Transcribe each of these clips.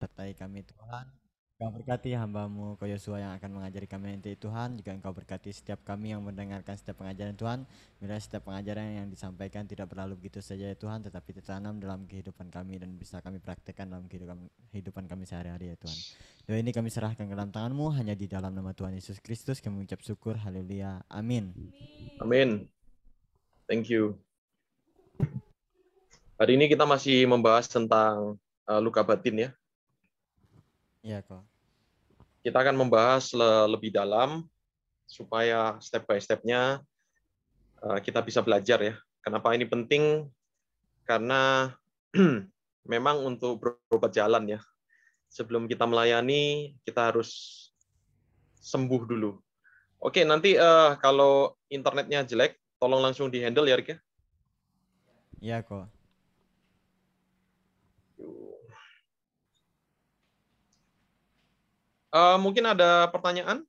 Sertai kami Tuhan. Engkau berkati hambamu, Kau Yosua yang akan mengajari kami nanti Tuhan. Juga Engkau berkati setiap kami yang mendengarkan setiap pengajaran Tuhan. Bila setiap pengajaran yang disampaikan tidak berlalu begitu saja ya Tuhan, tetapi tertanam dalam kehidupan kami dan bisa kami praktekkan dalam kehidupan, kami sehari-hari ya Tuhan. Doa ini kami serahkan ke dalam tanganmu, hanya di dalam nama Tuhan Yesus Kristus kami ucap syukur, haleluya, amin. Amin. Thank you. Hari ini kita masih membahas tentang uh, luka batin ya, Iya kok. Kita akan membahas le lebih dalam supaya step by stepnya eh, kita bisa belajar ya. Kenapa ini penting? Karena memang untuk berobat jalan ya. Sebelum kita melayani, kita harus sembuh dulu. Oke, nanti uh, kalau internetnya jelek, tolong langsung dihandle ya, Rika. ya. Iya kok. Uh, mungkin ada pertanyaan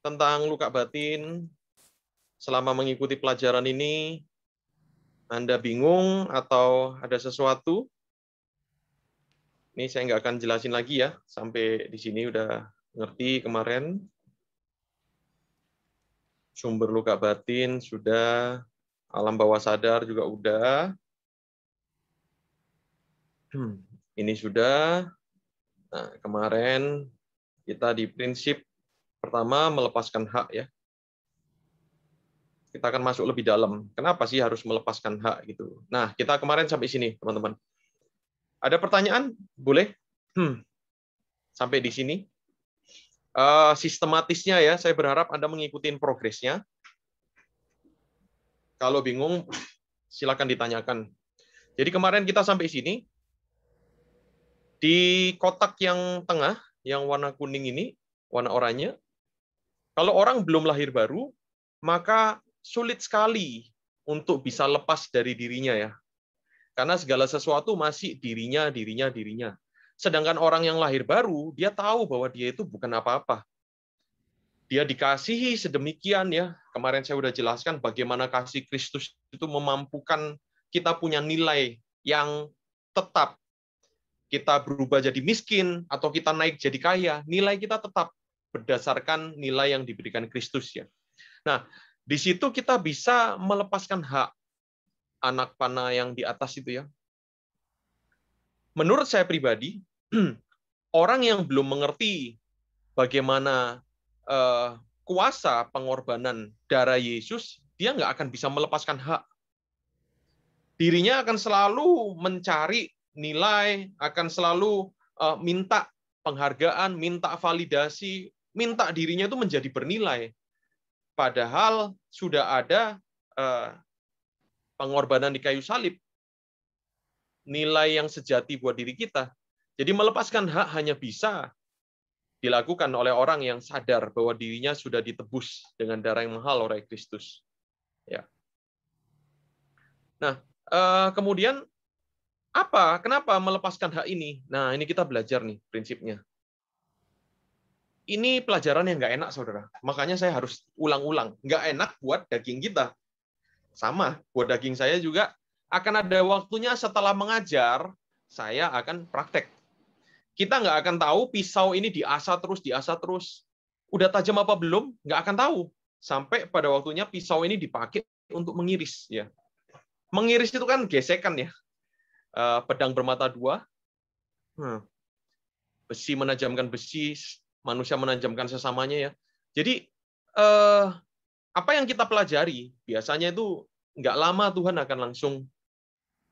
tentang luka batin selama mengikuti pelajaran ini. Anda bingung atau ada sesuatu? Ini saya nggak akan jelasin lagi ya, sampai di sini udah ngerti kemarin. Sumber luka batin sudah, alam bawah sadar juga udah. Hmm, ini sudah. Nah, kemarin kita di prinsip pertama melepaskan hak ya. Kita akan masuk lebih dalam. Kenapa sih harus melepaskan hak gitu? Nah, kita kemarin sampai sini, teman-teman. Ada pertanyaan? Boleh? Hmm. Sampai di sini. Uh, sistematisnya ya, saya berharap Anda mengikuti progresnya. Kalau bingung, silakan ditanyakan. Jadi kemarin kita sampai sini. Di kotak yang tengah, yang warna kuning ini, warna oranye, kalau orang belum lahir baru, maka sulit sekali untuk bisa lepas dari dirinya ya. Karena segala sesuatu masih dirinya, dirinya, dirinya. Sedangkan orang yang lahir baru, dia tahu bahwa dia itu bukan apa-apa. Dia dikasihi sedemikian ya. Kemarin saya sudah jelaskan bagaimana kasih Kristus itu memampukan kita punya nilai yang tetap kita berubah jadi miskin atau kita naik jadi kaya, nilai kita tetap berdasarkan nilai yang diberikan Kristus ya. Nah, di situ kita bisa melepaskan hak anak panah yang di atas itu ya. Menurut saya pribadi, orang yang belum mengerti bagaimana eh, kuasa pengorbanan darah Yesus, dia nggak akan bisa melepaskan hak. Dirinya akan selalu mencari nilai, akan selalu eh, minta penghargaan, minta validasi, minta dirinya itu menjadi bernilai. Padahal sudah ada eh, pengorbanan di kayu salib, nilai yang sejati buat diri kita. Jadi melepaskan hak hanya bisa dilakukan oleh orang yang sadar bahwa dirinya sudah ditebus dengan darah yang mahal oleh Kristus. Ya. Nah, eh, kemudian apa? Kenapa melepaskan hak ini? Nah, ini kita belajar nih prinsipnya. Ini pelajaran yang nggak enak, saudara. Makanya saya harus ulang-ulang. Nggak enak buat daging kita. Sama, buat daging saya juga akan ada waktunya setelah mengajar, saya akan praktek. Kita nggak akan tahu pisau ini diasah terus, diasah terus. Udah tajam apa belum, nggak akan tahu. Sampai pada waktunya pisau ini dipakai untuk mengiris. ya Mengiris itu kan gesekan ya. Eh, pedang bermata dua, hmm. besi menajamkan besi, manusia menajamkan sesamanya ya. Jadi uh, apa yang kita pelajari biasanya itu nggak lama Tuhan akan langsung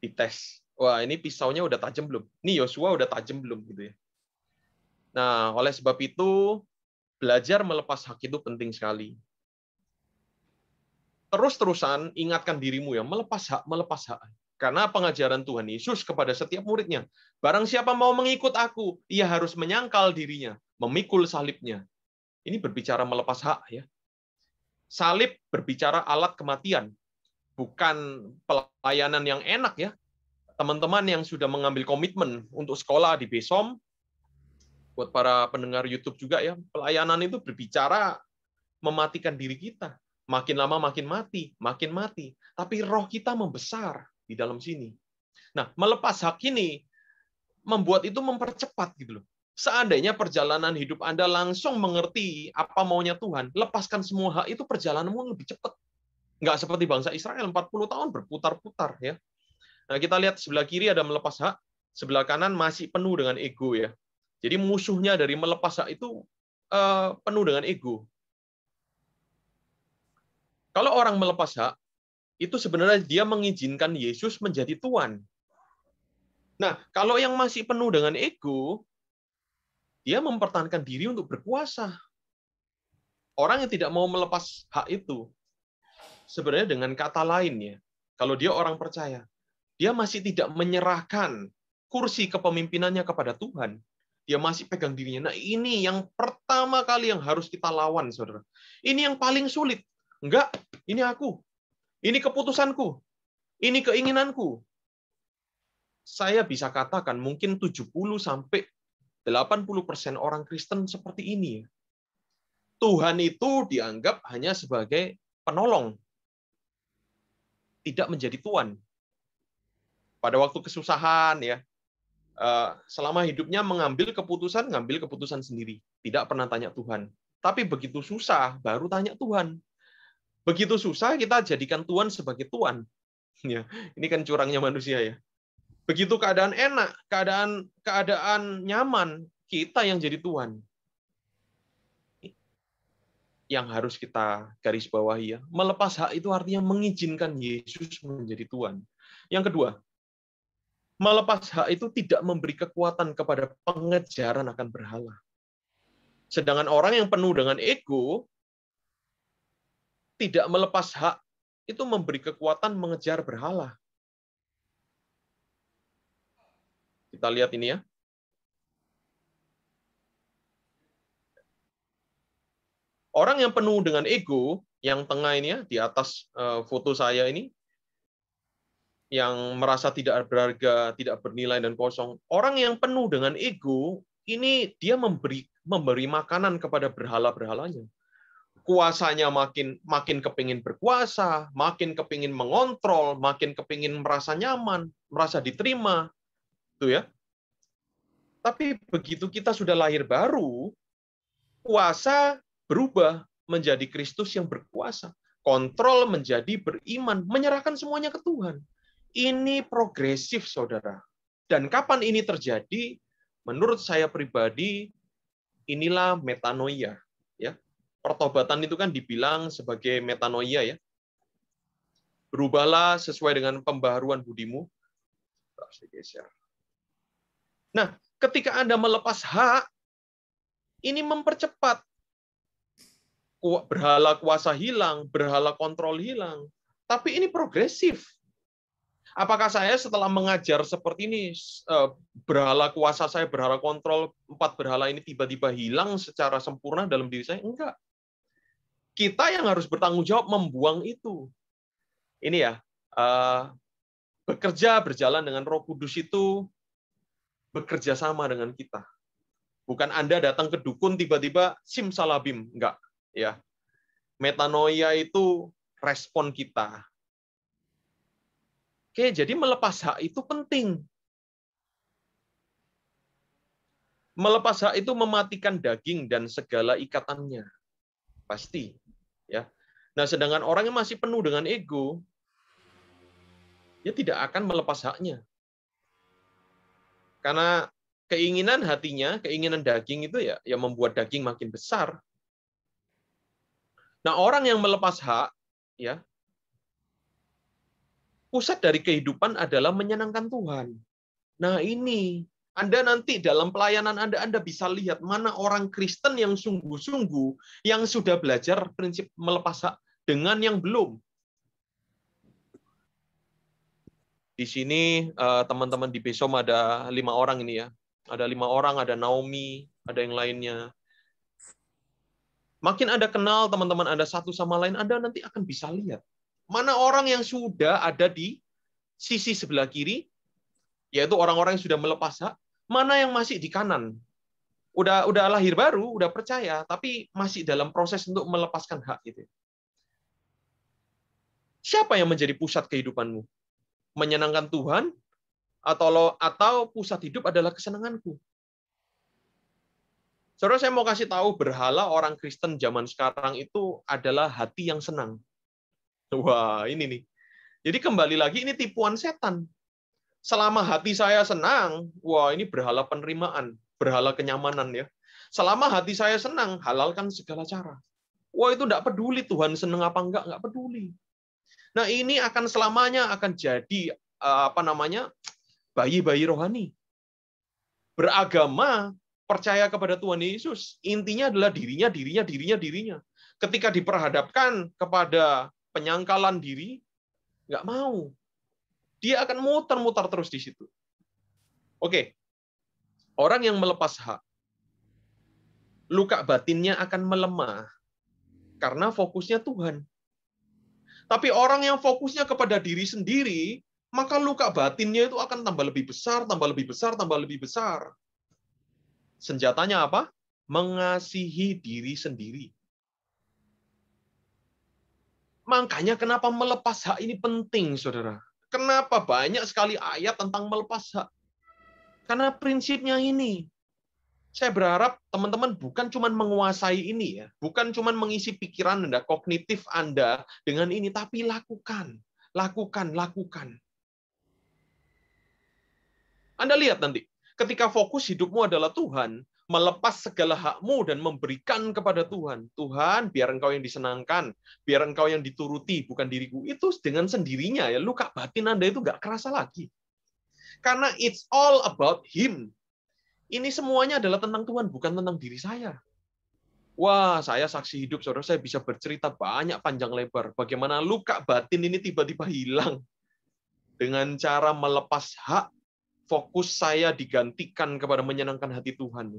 dites. Wah ini pisaunya udah tajam belum? Nih Yosua udah tajam belum gitu ya. Nah oleh sebab itu belajar melepas hak itu penting sekali. Terus terusan ingatkan dirimu ya melepas hak melepas hak. Karena pengajaran Tuhan Yesus kepada setiap muridnya, barang siapa mau mengikut aku, ia harus menyangkal dirinya, memikul salibnya. Ini berbicara melepas hak ya. Salib berbicara alat kematian, bukan pelayanan yang enak ya. Teman-teman yang sudah mengambil komitmen untuk sekolah di Besom, buat para pendengar YouTube juga ya, pelayanan itu berbicara mematikan diri kita. Makin lama makin mati, makin mati. Tapi roh kita membesar di dalam sini. Nah, melepas hak ini membuat itu mempercepat gitu loh. Seandainya perjalanan hidup Anda langsung mengerti apa maunya Tuhan, lepaskan semua hak itu perjalananmu lebih cepat. Nggak seperti bangsa Israel 40 tahun berputar-putar ya. Nah, kita lihat sebelah kiri ada melepas hak, sebelah kanan masih penuh dengan ego ya. Jadi musuhnya dari melepas hak itu eh, penuh dengan ego. Kalau orang melepas hak, itu sebenarnya dia mengizinkan Yesus menjadi Tuhan. Nah, kalau yang masih penuh dengan ego, dia mempertahankan diri untuk berkuasa. Orang yang tidak mau melepas hak itu, sebenarnya dengan kata lainnya, kalau dia orang percaya, dia masih tidak menyerahkan kursi kepemimpinannya kepada Tuhan. Dia masih pegang dirinya. Nah ini yang pertama kali yang harus kita lawan, saudara. Ini yang paling sulit. Enggak, ini aku. Ini keputusanku. Ini keinginanku. Saya bisa katakan mungkin 70 sampai 80% orang Kristen seperti ini. Ya. Tuhan itu dianggap hanya sebagai penolong. Tidak menjadi tuan. Pada waktu kesusahan ya. Eh, selama hidupnya mengambil keputusan, ngambil keputusan sendiri. Tidak pernah tanya Tuhan. Tapi begitu susah, baru tanya Tuhan. Begitu susah kita jadikan Tuhan sebagai Tuhan. Ya, ini kan curangnya manusia ya. Begitu keadaan enak, keadaan keadaan nyaman, kita yang jadi Tuhan. Yang harus kita garis bawahi ya. Melepas hak itu artinya mengizinkan Yesus menjadi Tuhan. Yang kedua, melepas hak itu tidak memberi kekuatan kepada pengejaran akan berhala. Sedangkan orang yang penuh dengan ego, tidak melepas hak itu memberi kekuatan mengejar berhala. Kita lihat ini ya. Orang yang penuh dengan ego, yang tengah ini ya, di atas eh, foto saya ini, yang merasa tidak berharga, tidak bernilai dan kosong. Orang yang penuh dengan ego, ini dia memberi memberi makanan kepada berhala-berhalanya kuasanya makin makin kepingin berkuasa, makin kepingin mengontrol, makin kepingin merasa nyaman, merasa diterima, tuh gitu ya. Tapi begitu kita sudah lahir baru, kuasa berubah menjadi Kristus yang berkuasa, kontrol menjadi beriman, menyerahkan semuanya ke Tuhan. Ini progresif, saudara. Dan kapan ini terjadi? Menurut saya pribadi, inilah metanoia pertobatan itu kan dibilang sebagai metanoia ya. Berubahlah sesuai dengan pembaharuan budimu. Nah, ketika Anda melepas hak, ini mempercepat berhala kuasa hilang, berhala kontrol hilang. Tapi ini progresif. Apakah saya setelah mengajar seperti ini, eh, berhala kuasa saya, berhala kontrol, empat berhala ini tiba-tiba hilang secara sempurna dalam diri saya? Enggak kita yang harus bertanggung jawab membuang itu. Ini ya, eh, bekerja berjalan dengan Roh Kudus itu bekerja sama dengan kita. Bukan Anda datang ke dukun tiba-tiba simsalabim, enggak, ya. Metanoia itu respon kita. Oke, jadi melepas hak itu penting. Melepas hak itu mematikan daging dan segala ikatannya. Pasti ya. Nah, sedangkan orang yang masih penuh dengan ego dia tidak akan melepas haknya. Karena keinginan hatinya, keinginan daging itu ya yang membuat daging makin besar. Nah, orang yang melepas hak ya pusat dari kehidupan adalah menyenangkan Tuhan. Nah, ini anda nanti dalam pelayanan Anda, Anda bisa lihat mana orang Kristen yang sungguh-sungguh, yang sudah belajar prinsip melepas hak dengan yang belum. Di sini eh, teman-teman di Besom ada lima orang ini ya. Ada lima orang, ada Naomi, ada yang lainnya. Makin Anda kenal teman-teman Anda satu sama lain, Anda nanti akan bisa lihat. Mana orang yang sudah ada di sisi sebelah kiri, yaitu orang-orang yang sudah melepas hak, mana yang masih di kanan. Udah udah lahir baru, udah percaya, tapi masih dalam proses untuk melepaskan hak itu. Siapa yang menjadi pusat kehidupanmu? Menyenangkan Tuhan atau lo, atau pusat hidup adalah kesenanganku? Saudara, saya mau kasih tahu berhala orang Kristen zaman sekarang itu adalah hati yang senang. Wah, ini nih. Jadi kembali lagi ini tipuan setan Selama hati saya senang, wah ini berhala penerimaan, berhala kenyamanan ya. Selama hati saya senang, halalkan segala cara. Wah itu tidak peduli Tuhan senang apa enggak, enggak peduli. Nah ini akan selamanya akan jadi eh, apa namanya bayi-bayi rohani. Beragama percaya kepada Tuhan Yesus. Intinya adalah dirinya, dirinya, dirinya, dirinya. Ketika diperhadapkan kepada penyangkalan diri, nggak mau dia akan muter-muter terus di situ. Oke, orang yang melepas hak, luka batinnya akan melemah karena fokusnya Tuhan. Tapi orang yang fokusnya kepada diri sendiri, maka luka batinnya itu akan tambah lebih besar, tambah lebih besar, tambah lebih besar. Senjatanya apa? Mengasihi diri sendiri. Makanya kenapa melepas hak ini penting, saudara. Kenapa banyak sekali ayat tentang melepas hak? Karena prinsipnya ini. Saya berharap teman-teman bukan cuma menguasai ini ya, bukan cuma mengisi pikiran Anda, kognitif Anda dengan ini, tapi lakukan, lakukan, lakukan. Anda lihat nanti, ketika fokus hidupmu adalah Tuhan, melepas segala hakmu dan memberikan kepada Tuhan. Tuhan, biar engkau yang disenangkan, biar engkau yang dituruti, bukan diriku. Itu dengan sendirinya ya luka batin Anda itu gak kerasa lagi. Karena it's all about him. Ini semuanya adalah tentang Tuhan, bukan tentang diri saya. Wah, saya saksi hidup, saudara. Saya bisa bercerita banyak panjang lebar. Bagaimana luka batin ini tiba-tiba hilang. Dengan cara melepas hak, fokus saya digantikan kepada menyenangkan hati Tuhan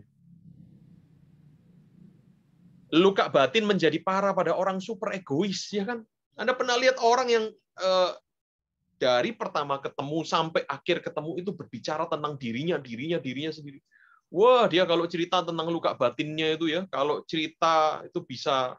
luka batin menjadi parah pada orang super egois, ya kan? Anda pernah lihat orang yang eh, dari pertama ketemu sampai akhir ketemu itu berbicara tentang dirinya, dirinya, dirinya sendiri. Wah, dia kalau cerita tentang luka batinnya itu ya, kalau cerita itu bisa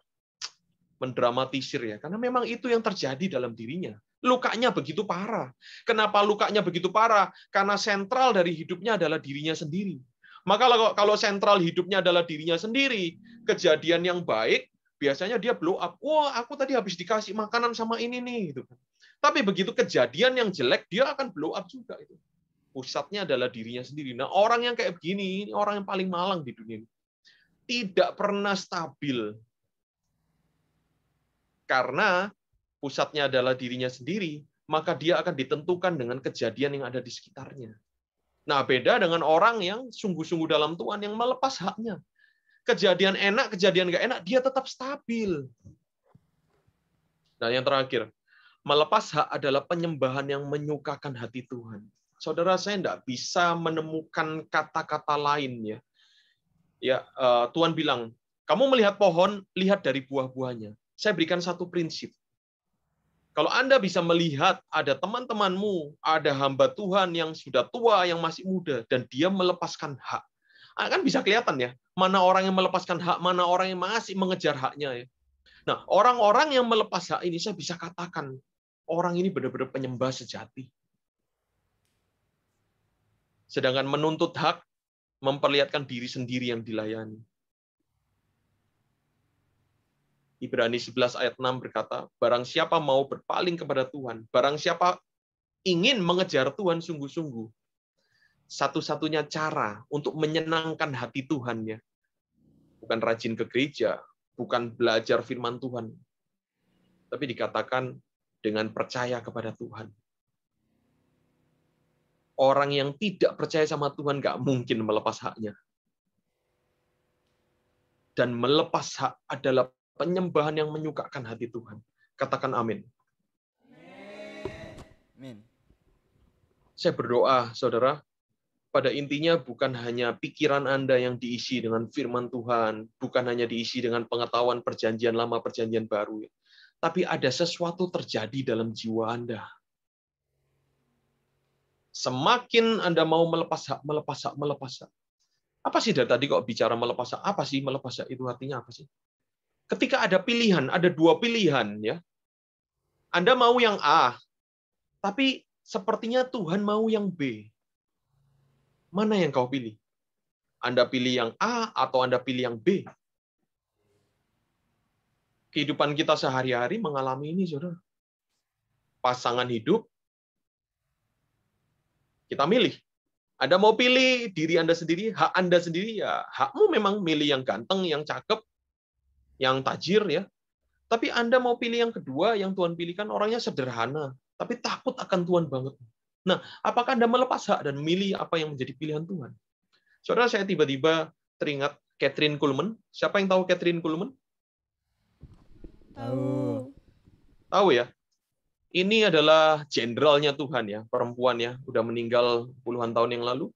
mendramatisir ya, karena memang itu yang terjadi dalam dirinya. Lukanya begitu parah. Kenapa lukanya begitu parah? Karena sentral dari hidupnya adalah dirinya sendiri. Maka kalau sentral hidupnya adalah dirinya sendiri, kejadian yang baik biasanya dia blow up. Wah, aku tadi habis dikasih makanan sama ini nih gitu. Kan. Tapi begitu kejadian yang jelek dia akan blow up juga itu. Pusatnya adalah dirinya sendiri. Nah, orang yang kayak begini, ini orang yang paling malang di dunia ini. Tidak pernah stabil. Karena pusatnya adalah dirinya sendiri, maka dia akan ditentukan dengan kejadian yang ada di sekitarnya. Nah, beda dengan orang yang sungguh-sungguh dalam Tuhan yang melepas haknya. Kejadian enak, kejadian gak enak, dia tetap stabil. nah yang terakhir, melepas hak adalah penyembahan yang menyukakan hati Tuhan. Saudara saya tidak bisa menemukan kata-kata lain ya. Ya, eh, Tuhan bilang, kamu melihat pohon, lihat dari buah-buahnya. Saya berikan satu prinsip. Kalau Anda bisa melihat ada teman-temanmu, ada hamba Tuhan yang sudah tua, yang masih muda, dan dia melepaskan hak. Ah, kan bisa kelihatan ya, mana orang yang melepaskan hak, mana orang yang masih mengejar haknya. ya. Nah, orang-orang yang melepas hak ini, saya bisa katakan, orang ini benar-benar penyembah sejati. Sedangkan menuntut hak, memperlihatkan diri sendiri yang dilayani. Ibrani 11 ayat 6 berkata, barang siapa mau berpaling kepada Tuhan, barang siapa ingin mengejar Tuhan sungguh-sungguh, satu-satunya cara untuk menyenangkan hati Tuhan bukan rajin ke gereja, bukan belajar firman Tuhan, tapi dikatakan dengan percaya kepada Tuhan. Orang yang tidak percaya sama Tuhan nggak mungkin melepas haknya. Dan melepas hak adalah penyembahan yang menyukakan hati Tuhan. Katakan amin. Amin. Saya berdoa, saudara, pada intinya bukan hanya pikiran Anda yang diisi dengan firman Tuhan, bukan hanya diisi dengan pengetahuan perjanjian lama, perjanjian baru, tapi ada sesuatu terjadi dalam jiwa Anda. Semakin Anda mau melepas hak, melepas hak, melepas hak. Apa sih dari tadi kok bicara melepas hak? Apa sih melepas hak itu artinya apa sih? ketika ada pilihan, ada dua pilihan ya. Anda mau yang A, tapi sepertinya Tuhan mau yang B. Mana yang kau pilih? Anda pilih yang A atau Anda pilih yang B? Kehidupan kita sehari-hari mengalami ini, Saudara. Pasangan hidup kita milih. Anda mau pilih diri Anda sendiri, hak Anda sendiri ya. Hakmu memang milih yang ganteng, yang cakep, yang tajir ya. Tapi Anda mau pilih yang kedua, yang Tuhan pilihkan orangnya sederhana, tapi takut akan Tuhan banget. Nah, apakah Anda melepas hak dan milih apa yang menjadi pilihan Tuhan? Saudara, saya tiba-tiba teringat Catherine Kuhlman. Siapa yang tahu Catherine Kuhlman? Tahu. Tahu ya? Ini adalah jenderalnya Tuhan ya, perempuan ya, udah meninggal puluhan tahun yang lalu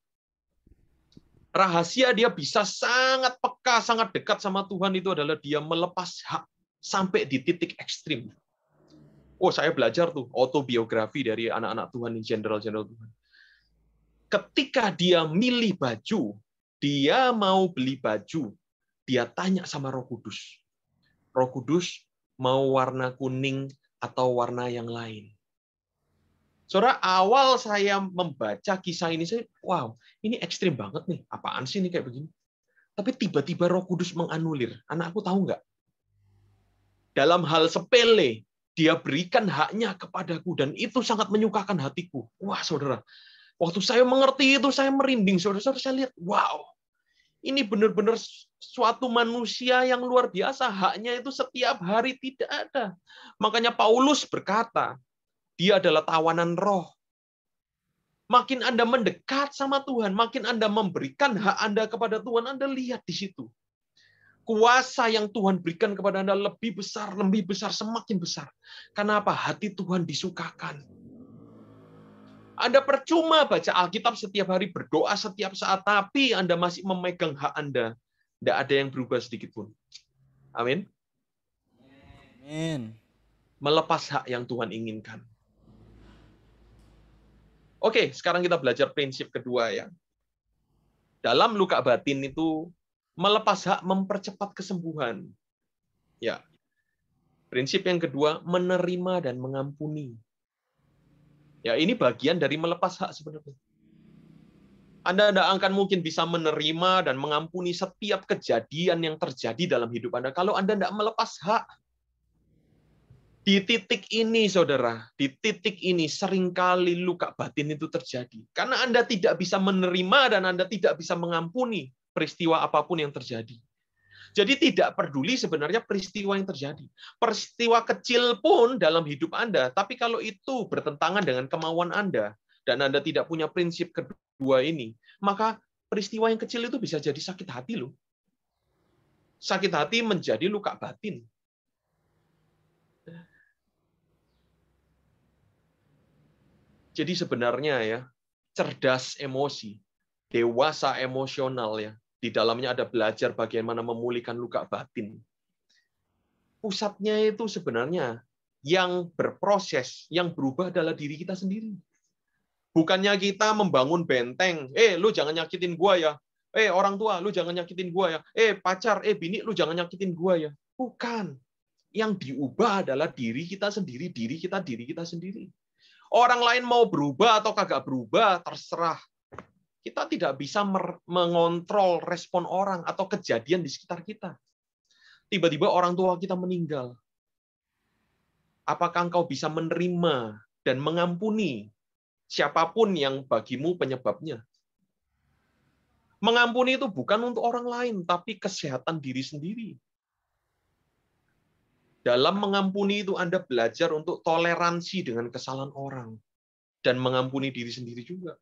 rahasia dia bisa sangat peka, sangat dekat sama Tuhan itu adalah dia melepas hak sampai di titik ekstrim. Oh, saya belajar tuh autobiografi dari anak-anak Tuhan di general general Tuhan. Ketika dia milih baju, dia mau beli baju, dia tanya sama Roh Kudus. Roh Kudus mau warna kuning atau warna yang lain. Saudara, awal saya membaca kisah ini, saya, wow, ini ekstrim banget nih. Apaan sih ini kayak begini? Tapi tiba-tiba roh kudus menganulir. Anakku tahu nggak? Dalam hal sepele, dia berikan haknya kepadaku. Dan itu sangat menyukakan hatiku. Wah, saudara. Waktu saya mengerti itu, saya merinding. Saudara-saudara, saya lihat, wow, ini benar-benar suatu manusia yang luar biasa. Haknya itu setiap hari tidak ada. Makanya Paulus berkata, dia adalah tawanan roh. Makin Anda mendekat sama Tuhan, makin Anda memberikan hak Anda kepada Tuhan, Anda lihat di situ. Kuasa yang Tuhan berikan kepada Anda lebih besar, lebih besar, semakin besar. Kenapa? Hati Tuhan disukakan. Anda percuma baca Alkitab setiap hari, berdoa setiap saat, tapi Anda masih memegang hak Anda. Tidak ada yang berubah sedikit pun. Amin. Amin. Melepas hak yang Tuhan inginkan. Oke, sekarang kita belajar prinsip kedua ya. Dalam luka batin itu melepas hak mempercepat kesembuhan. Ya. Prinsip yang kedua, menerima dan mengampuni. Ya, ini bagian dari melepas hak sebenarnya. Anda tidak akan mungkin bisa menerima dan mengampuni setiap kejadian yang terjadi dalam hidup Anda kalau Anda tidak melepas hak di titik ini, saudara, di titik ini seringkali luka batin itu terjadi. Karena Anda tidak bisa menerima dan Anda tidak bisa mengampuni peristiwa apapun yang terjadi. Jadi tidak peduli sebenarnya peristiwa yang terjadi. Peristiwa kecil pun dalam hidup Anda, tapi kalau itu bertentangan dengan kemauan Anda, dan Anda tidak punya prinsip kedua ini, maka peristiwa yang kecil itu bisa jadi sakit hati loh. Sakit hati menjadi luka batin. Jadi sebenarnya ya, cerdas emosi, dewasa emosional ya. Di dalamnya ada belajar bagaimana memulihkan luka batin. Pusatnya itu sebenarnya yang berproses, yang berubah adalah diri kita sendiri. Bukannya kita membangun benteng, eh lu jangan nyakitin gua ya. Eh orang tua, lu jangan nyakitin gua ya. Eh pacar, eh bini lu jangan nyakitin gua ya. Bukan. Yang diubah adalah diri kita sendiri, diri kita, diri kita sendiri. Orang lain mau berubah atau kagak berubah, terserah. Kita tidak bisa mengontrol respon orang atau kejadian di sekitar kita. Tiba-tiba orang tua kita meninggal. Apakah engkau bisa menerima dan mengampuni siapapun yang bagimu penyebabnya? Mengampuni itu bukan untuk orang lain, tapi kesehatan diri sendiri. Dalam mengampuni itu Anda belajar untuk toleransi dengan kesalahan orang dan mengampuni diri sendiri juga.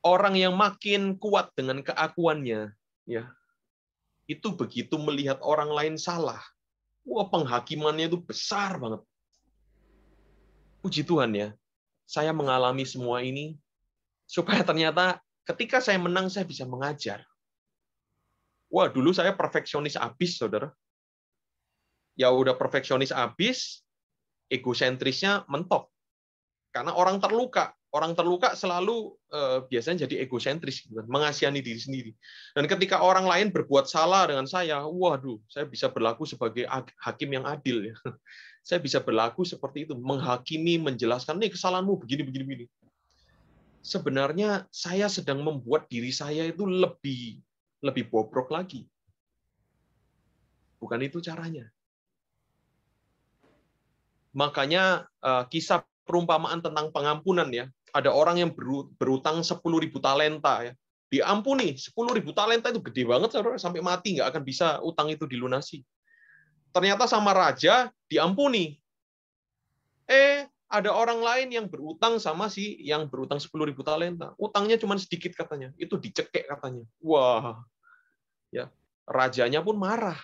Orang yang makin kuat dengan keakuannya, ya, itu begitu melihat orang lain salah, wah penghakimannya itu besar banget. Puji Tuhan ya, saya mengalami semua ini supaya ternyata ketika saya menang saya bisa mengajar. Wah, dulu saya perfeksionis abis, Saudara. Ya udah perfeksionis abis, egosentrisnya mentok. Karena orang terluka, orang terluka selalu eh, biasanya jadi egosentris, gitu kan. mengasihani diri sendiri. Dan ketika orang lain berbuat salah dengan saya, waduh, saya bisa berlaku sebagai hakim yang adil ya. Saya bisa berlaku seperti itu, menghakimi, menjelaskan nih kesalahanmu begini begini begini sebenarnya saya sedang membuat diri saya itu lebih lebih bobrok lagi. Bukan itu caranya. Makanya eh, kisah perumpamaan tentang pengampunan ya. Ada orang yang berutang 10.000 talenta ya. Diampuni 10.000 talenta itu gede banget sampai mati nggak akan bisa utang itu dilunasi. Ternyata sama raja diampuni. Eh ada orang lain yang berutang sama si yang berutang ribu talenta. Utangnya cuma sedikit katanya. Itu dicekek katanya. Wah. Ya, rajanya pun marah.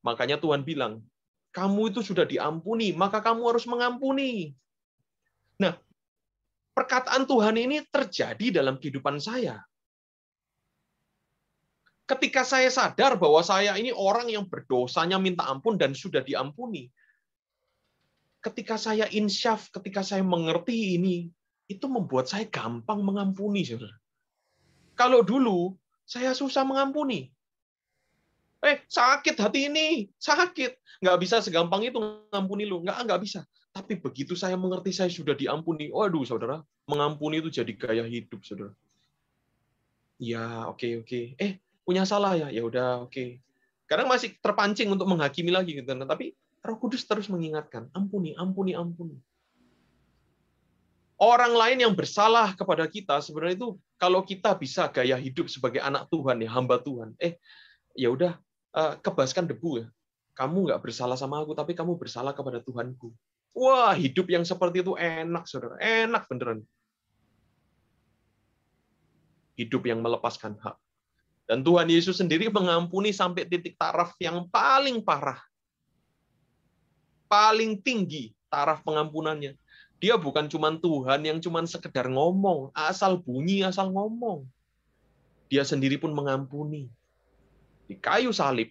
Makanya Tuhan bilang, "Kamu itu sudah diampuni, maka kamu harus mengampuni." Nah, perkataan Tuhan ini terjadi dalam kehidupan saya. Ketika saya sadar bahwa saya ini orang yang berdosanya minta ampun dan sudah diampuni, ketika saya insyaf, ketika saya mengerti ini, itu membuat saya gampang mengampuni. Saudara. Kalau dulu saya susah mengampuni. Eh, sakit hati ini, sakit. Nggak bisa segampang itu mengampuni lu. Nggak, nggak bisa. Tapi begitu saya mengerti saya sudah diampuni. Waduh, saudara, mengampuni itu jadi gaya hidup, saudara. Ya, oke, okay, oke. Okay. Eh, punya salah ya? Ya udah, oke. Okay. Kadang masih terpancing untuk menghakimi lagi gitu. Nah, tapi Roh Kudus terus mengingatkan, ampuni, ampuni, ampuni. Orang lain yang bersalah kepada kita sebenarnya itu kalau kita bisa gaya hidup sebagai anak Tuhan ya hamba Tuhan, eh ya udah eh, kebaskan debu ya. Kamu nggak bersalah sama aku, tapi kamu bersalah kepada Tuhanku. Wah, hidup yang seperti itu enak, saudara. Enak beneran. Hidup yang melepaskan hak. Dan Tuhan Yesus sendiri mengampuni sampai titik taraf yang paling parah paling tinggi taraf pengampunannya. Dia bukan cuma Tuhan yang cuma sekedar ngomong, asal bunyi, asal ngomong. Dia sendiri pun mengampuni. Di kayu salib,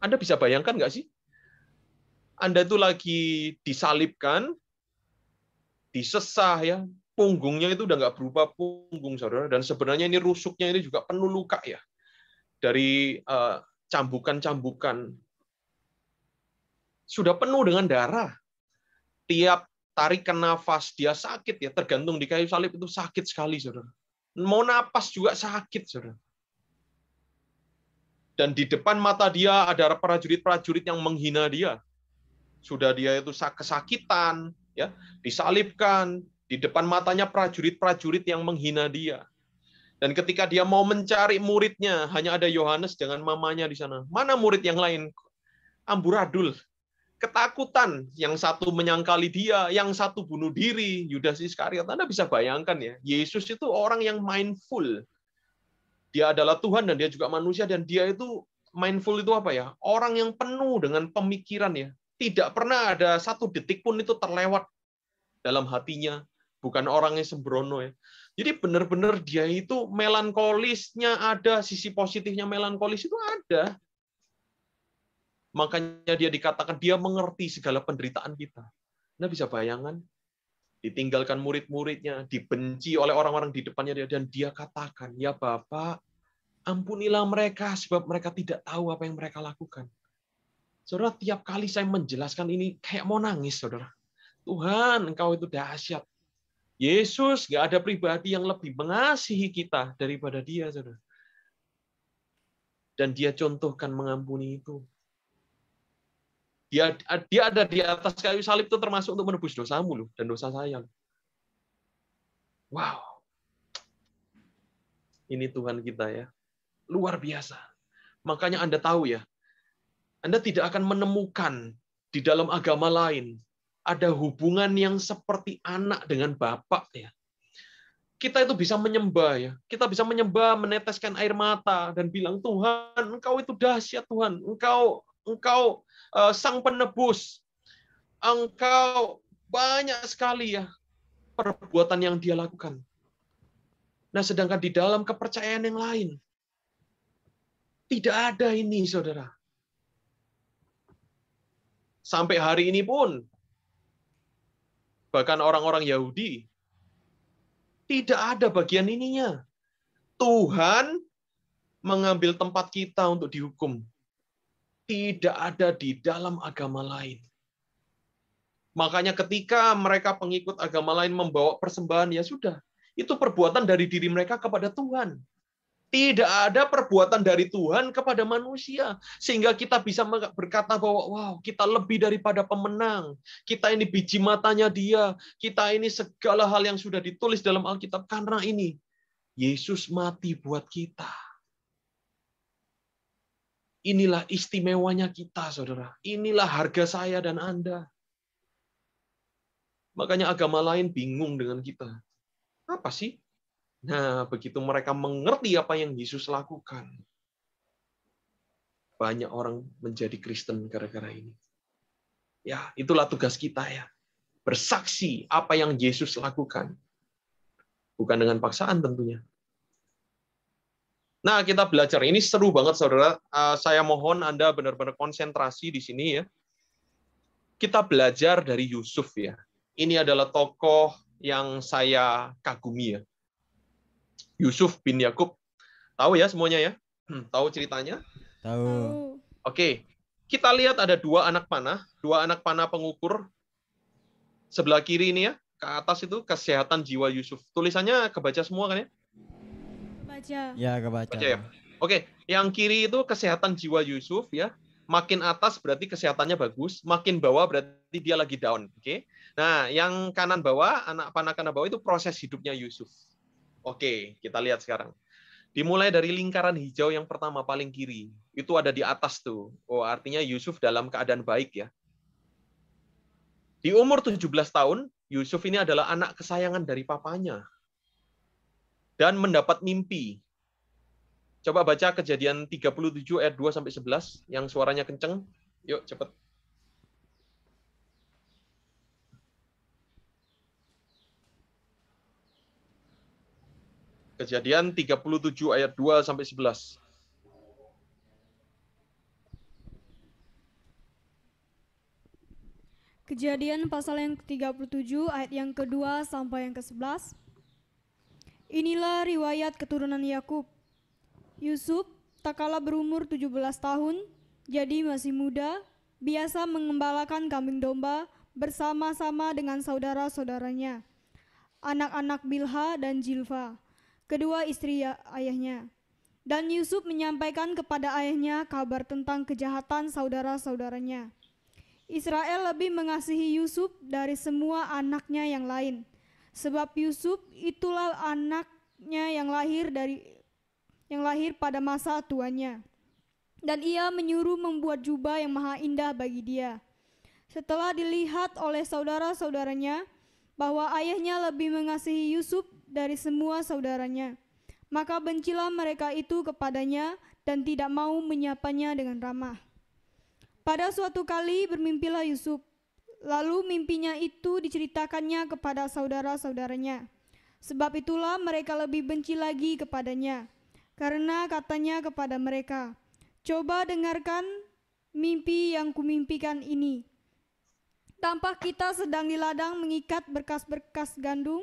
Anda bisa bayangkan nggak sih? Anda tuh lagi disalibkan, disesah ya, punggungnya itu udah nggak berubah punggung saudara, dan sebenarnya ini rusuknya ini juga penuh luka ya dari eh, cambukan-cambukan sudah penuh dengan darah. Tiap tarikan nafas dia sakit ya, tergantung di kayu salib itu sakit sekali, Saudara. Mau napas juga sakit, Saudara. Dan di depan mata dia ada prajurit-prajurit yang menghina dia. Sudah dia itu kesakitan, ya, disalibkan, di depan matanya prajurit-prajurit yang menghina dia. Dan ketika dia mau mencari muridnya, hanya ada Yohanes dengan mamanya di sana. Mana murid yang lain? Amburadul ketakutan, yang satu menyangkali dia, yang satu bunuh diri, Yudas Iskariot. Anda bisa bayangkan ya, Yesus itu orang yang mindful. Dia adalah Tuhan dan dia juga manusia dan dia itu mindful itu apa ya? Orang yang penuh dengan pemikiran ya. Tidak pernah ada satu detik pun itu terlewat dalam hatinya. Bukan orang yang sembrono ya. Jadi benar-benar dia itu melankolisnya ada, sisi positifnya melankolis itu ada Makanya dia dikatakan dia mengerti segala penderitaan kita. Anda nah, bisa bayangkan, ditinggalkan murid-muridnya, dibenci oleh orang-orang di depannya dan dia katakan, ya Bapak, ampunilah mereka sebab mereka tidak tahu apa yang mereka lakukan. Saudara, tiap kali saya menjelaskan ini, kayak mau nangis, saudara. Tuhan, engkau itu dahsyat. Yesus, nggak ada pribadi yang lebih mengasihi kita daripada dia, saudara. Dan dia contohkan mengampuni itu. Dia dia ada di atas kayu salib itu termasuk untuk menebus dosamu loh dan dosa saya. Wow. Ini Tuhan kita ya. Luar biasa. Makanya Anda tahu ya, Anda tidak akan menemukan di dalam agama lain ada hubungan yang seperti anak dengan bapak ya kita itu bisa menyembah ya. Kita bisa menyembah, meneteskan air mata dan bilang Tuhan, Engkau itu dahsyat Tuhan. Engkau Engkau uh, sang penebus. Engkau banyak sekali ya perbuatan yang dia lakukan. Nah, sedangkan di dalam kepercayaan yang lain tidak ada ini, Saudara. Sampai hari ini pun bahkan orang-orang Yahudi tidak ada bagian ininya. Tuhan mengambil tempat kita untuk dihukum tidak ada di dalam agama lain. Makanya ketika mereka pengikut agama lain membawa persembahan, ya sudah. Itu perbuatan dari diri mereka kepada Tuhan. Tidak ada perbuatan dari Tuhan kepada manusia. Sehingga kita bisa berkata bahwa, wow, kita lebih daripada pemenang. Kita ini biji matanya dia. Kita ini segala hal yang sudah ditulis dalam Alkitab. Karena ini, Yesus mati buat kita Inilah istimewanya kita, saudara. Inilah harga saya dan Anda. Makanya agama lain bingung dengan kita. Apa sih? Nah, begitu mereka mengerti apa yang Yesus lakukan, banyak orang menjadi Kristen gara-gara ini. Ya, itulah tugas kita ya. Bersaksi apa yang Yesus lakukan. Bukan dengan paksaan tentunya, Nah, kita belajar. Ini seru banget, saudara. Uh, saya mohon Anda benar-benar konsentrasi di sini ya. Kita belajar dari Yusuf ya. Ini adalah tokoh yang saya kagumi ya. Yusuf bin Yakub. Tahu ya semuanya ya? Hmm, tahu ceritanya? Tahu. Oke. Kita lihat ada dua anak panah, dua anak panah pengukur. Sebelah kiri ini ya, ke atas itu kesehatan jiwa Yusuf. Tulisannya kebaca semua kan ya? Ya, kebaca. Baca ya? Oke, yang kiri itu kesehatan jiwa Yusuf ya. Makin atas berarti kesehatannya bagus, makin bawah berarti dia lagi down. Oke. Nah, yang kanan bawah, anak panah kanan bawah itu proses hidupnya Yusuf. Oke, kita lihat sekarang. Dimulai dari lingkaran hijau yang pertama paling kiri. Itu ada di atas tuh. Oh, artinya Yusuf dalam keadaan baik ya. Di umur 17 tahun, Yusuf ini adalah anak kesayangan dari papanya dan mendapat mimpi. Coba baca kejadian 37 ayat 2 sampai 11 yang suaranya kenceng. Yuk, cepat. Kejadian 37 ayat 2 sampai 11. Kejadian pasal yang ke-37 ayat yang kedua sampai yang ke-11. Inilah riwayat keturunan Yakub. Yusuf tak kalah berumur 17 tahun, jadi masih muda, biasa mengembalakan kambing domba bersama-sama dengan saudara-saudaranya, anak-anak Bilha dan Jilfa, kedua istri ya, ayahnya. Dan Yusuf menyampaikan kepada ayahnya kabar tentang kejahatan saudara-saudaranya. Israel lebih mengasihi Yusuf dari semua anaknya yang lain Sebab Yusuf itulah anaknya yang lahir dari yang lahir pada masa tuanya. Dan ia menyuruh membuat jubah yang maha indah bagi dia. Setelah dilihat oleh saudara-saudaranya bahwa ayahnya lebih mengasihi Yusuf dari semua saudaranya, maka bencilah mereka itu kepadanya dan tidak mau menyapanya dengan ramah. Pada suatu kali bermimpilah Yusuf Lalu mimpinya itu diceritakannya kepada saudara-saudaranya. Sebab itulah mereka lebih benci lagi kepadanya, karena katanya kepada mereka, "Coba dengarkan mimpi yang kumimpikan ini." Tampak kita sedang di ladang mengikat berkas-berkas gandum,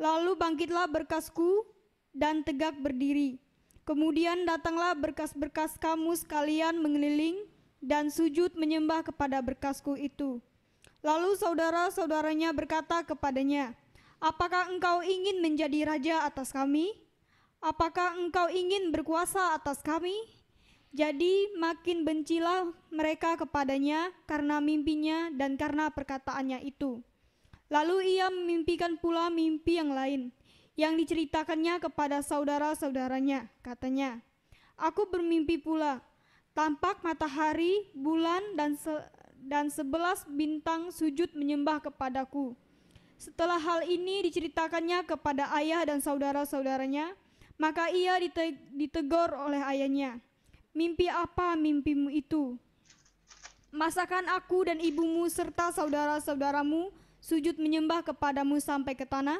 lalu bangkitlah berkasku dan tegak berdiri. Kemudian datanglah berkas-berkas kamu sekalian mengeliling dan sujud menyembah kepada berkasku itu.' Lalu saudara-saudaranya berkata kepadanya, "Apakah engkau ingin menjadi raja atas kami? Apakah engkau ingin berkuasa atas kami?" Jadi makin bencilah mereka kepadanya karena mimpinya dan karena perkataannya itu. Lalu ia memimpikan pula mimpi yang lain, yang diceritakannya kepada saudara-saudaranya. Katanya, "Aku bermimpi pula, tampak matahari, bulan, dan dan sebelas bintang sujud menyembah kepadaku. Setelah hal ini diceritakannya kepada ayah dan saudara-saudaranya, maka ia ditegur oleh ayahnya. Mimpi apa mimpimu itu? Masakan aku dan ibumu serta saudara-saudaramu sujud menyembah kepadamu sampai ke tanah?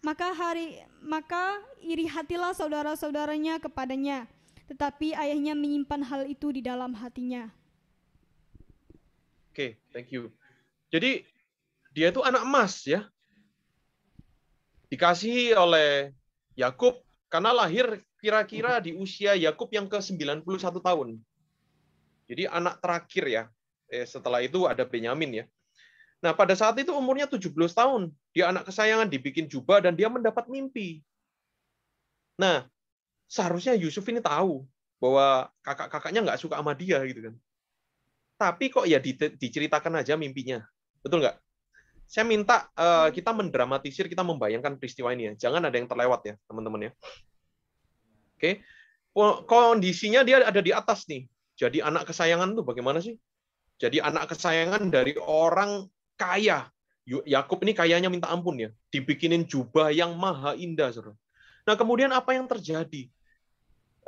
Maka hari maka iri hatilah saudara-saudaranya kepadanya, tetapi ayahnya menyimpan hal itu di dalam hatinya. Oke, okay, thank you. Jadi dia itu anak emas ya. dikasih oleh Yakub karena lahir kira-kira di usia Yakub yang ke-91 tahun. Jadi anak terakhir ya. Eh, setelah itu ada Benyamin ya. Nah, pada saat itu umurnya 17 tahun. Dia anak kesayangan dibikin jubah dan dia mendapat mimpi. Nah, seharusnya Yusuf ini tahu bahwa kakak-kakaknya nggak suka sama dia gitu kan tapi kok ya di, diceritakan aja mimpinya. Betul nggak? Saya minta uh, kita mendramatisir, kita membayangkan peristiwa ini ya. Jangan ada yang terlewat ya, teman-teman ya. Oke. Okay. Kondisinya dia ada di atas nih. Jadi anak kesayangan tuh bagaimana sih? Jadi anak kesayangan dari orang kaya. Yakub ini kayanya minta ampun ya. Dibikinin jubah yang maha indah, suruh. Nah, kemudian apa yang terjadi?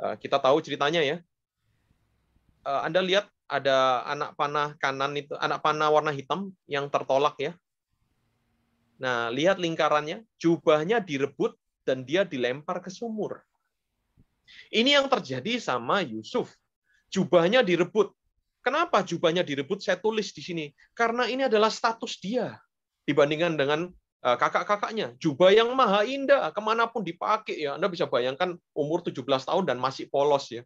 Eh, kita tahu ceritanya ya. Eh, Anda lihat ada anak panah kanan itu, anak panah warna hitam yang tertolak ya. Nah, lihat lingkarannya, jubahnya direbut dan dia dilempar ke sumur. Ini yang terjadi sama Yusuf. Jubahnya direbut. Kenapa jubahnya direbut? Saya tulis di sini. Karena ini adalah status dia dibandingkan dengan eh, kakak-kakaknya. Jubah yang maha indah, kemanapun dipakai ya. Anda bisa bayangkan umur 17 tahun dan masih polos ya.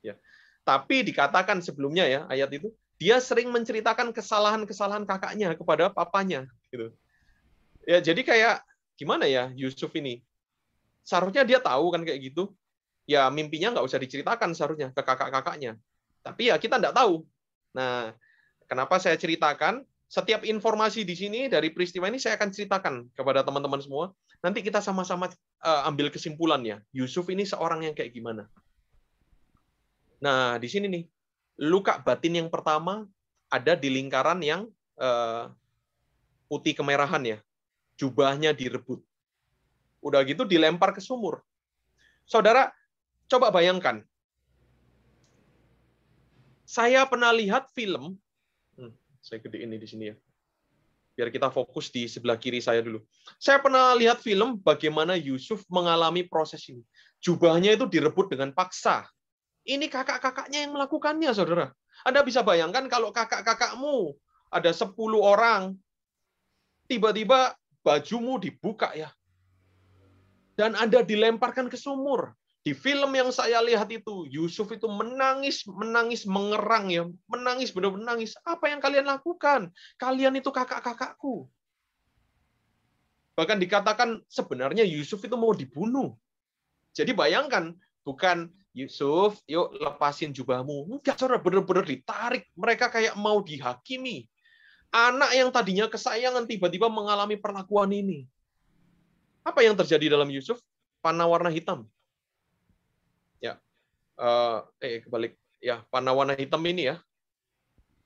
ya. Tapi dikatakan sebelumnya ya ayat itu, dia sering menceritakan kesalahan-kesalahan kakaknya kepada papanya gitu. Ya jadi kayak gimana ya Yusuf ini? Seharusnya dia tahu kan kayak gitu. Ya mimpinya nggak usah diceritakan seharusnya ke kakak-kakaknya. Tapi ya kita nggak tahu. Nah, kenapa saya ceritakan? Setiap informasi di sini dari peristiwa ini saya akan ceritakan kepada teman-teman semua. Nanti kita sama-sama eh, ambil kesimpulannya. Yusuf ini seorang yang kayak gimana? Nah, di sini nih, luka batin yang pertama ada di lingkaran yang eh, putih kemerahan ya. Jubahnya direbut. Udah gitu dilempar ke sumur. Saudara, coba bayangkan. Saya pernah lihat film, hmm, saya gede ini di sini ya biar kita fokus di sebelah kiri saya dulu. Saya pernah lihat film bagaimana Yusuf mengalami proses ini. Jubahnya itu direbut dengan paksa. Ini kakak-kakaknya yang melakukannya, saudara. Anda bisa bayangkan kalau kakak-kakakmu ada 10 orang, tiba-tiba bajumu dibuka ya. Dan Anda dilemparkan ke sumur. Di film yang saya lihat itu, Yusuf itu menangis, menangis, mengerang ya. Menangis, benar-benar menangis. Apa yang kalian lakukan? Kalian itu kakak-kakakku. Bahkan dikatakan sebenarnya Yusuf itu mau dibunuh. Jadi bayangkan, bukan Yusuf, yuk lepasin jubahmu. Enggak, saudara, benar-benar ditarik. Mereka kayak mau dihakimi. Anak yang tadinya kesayangan tiba-tiba mengalami perlakuan ini. Apa yang terjadi dalam Yusuf? Panah warna hitam. Ya, uh, eh kebalik. Ya, panah warna hitam ini ya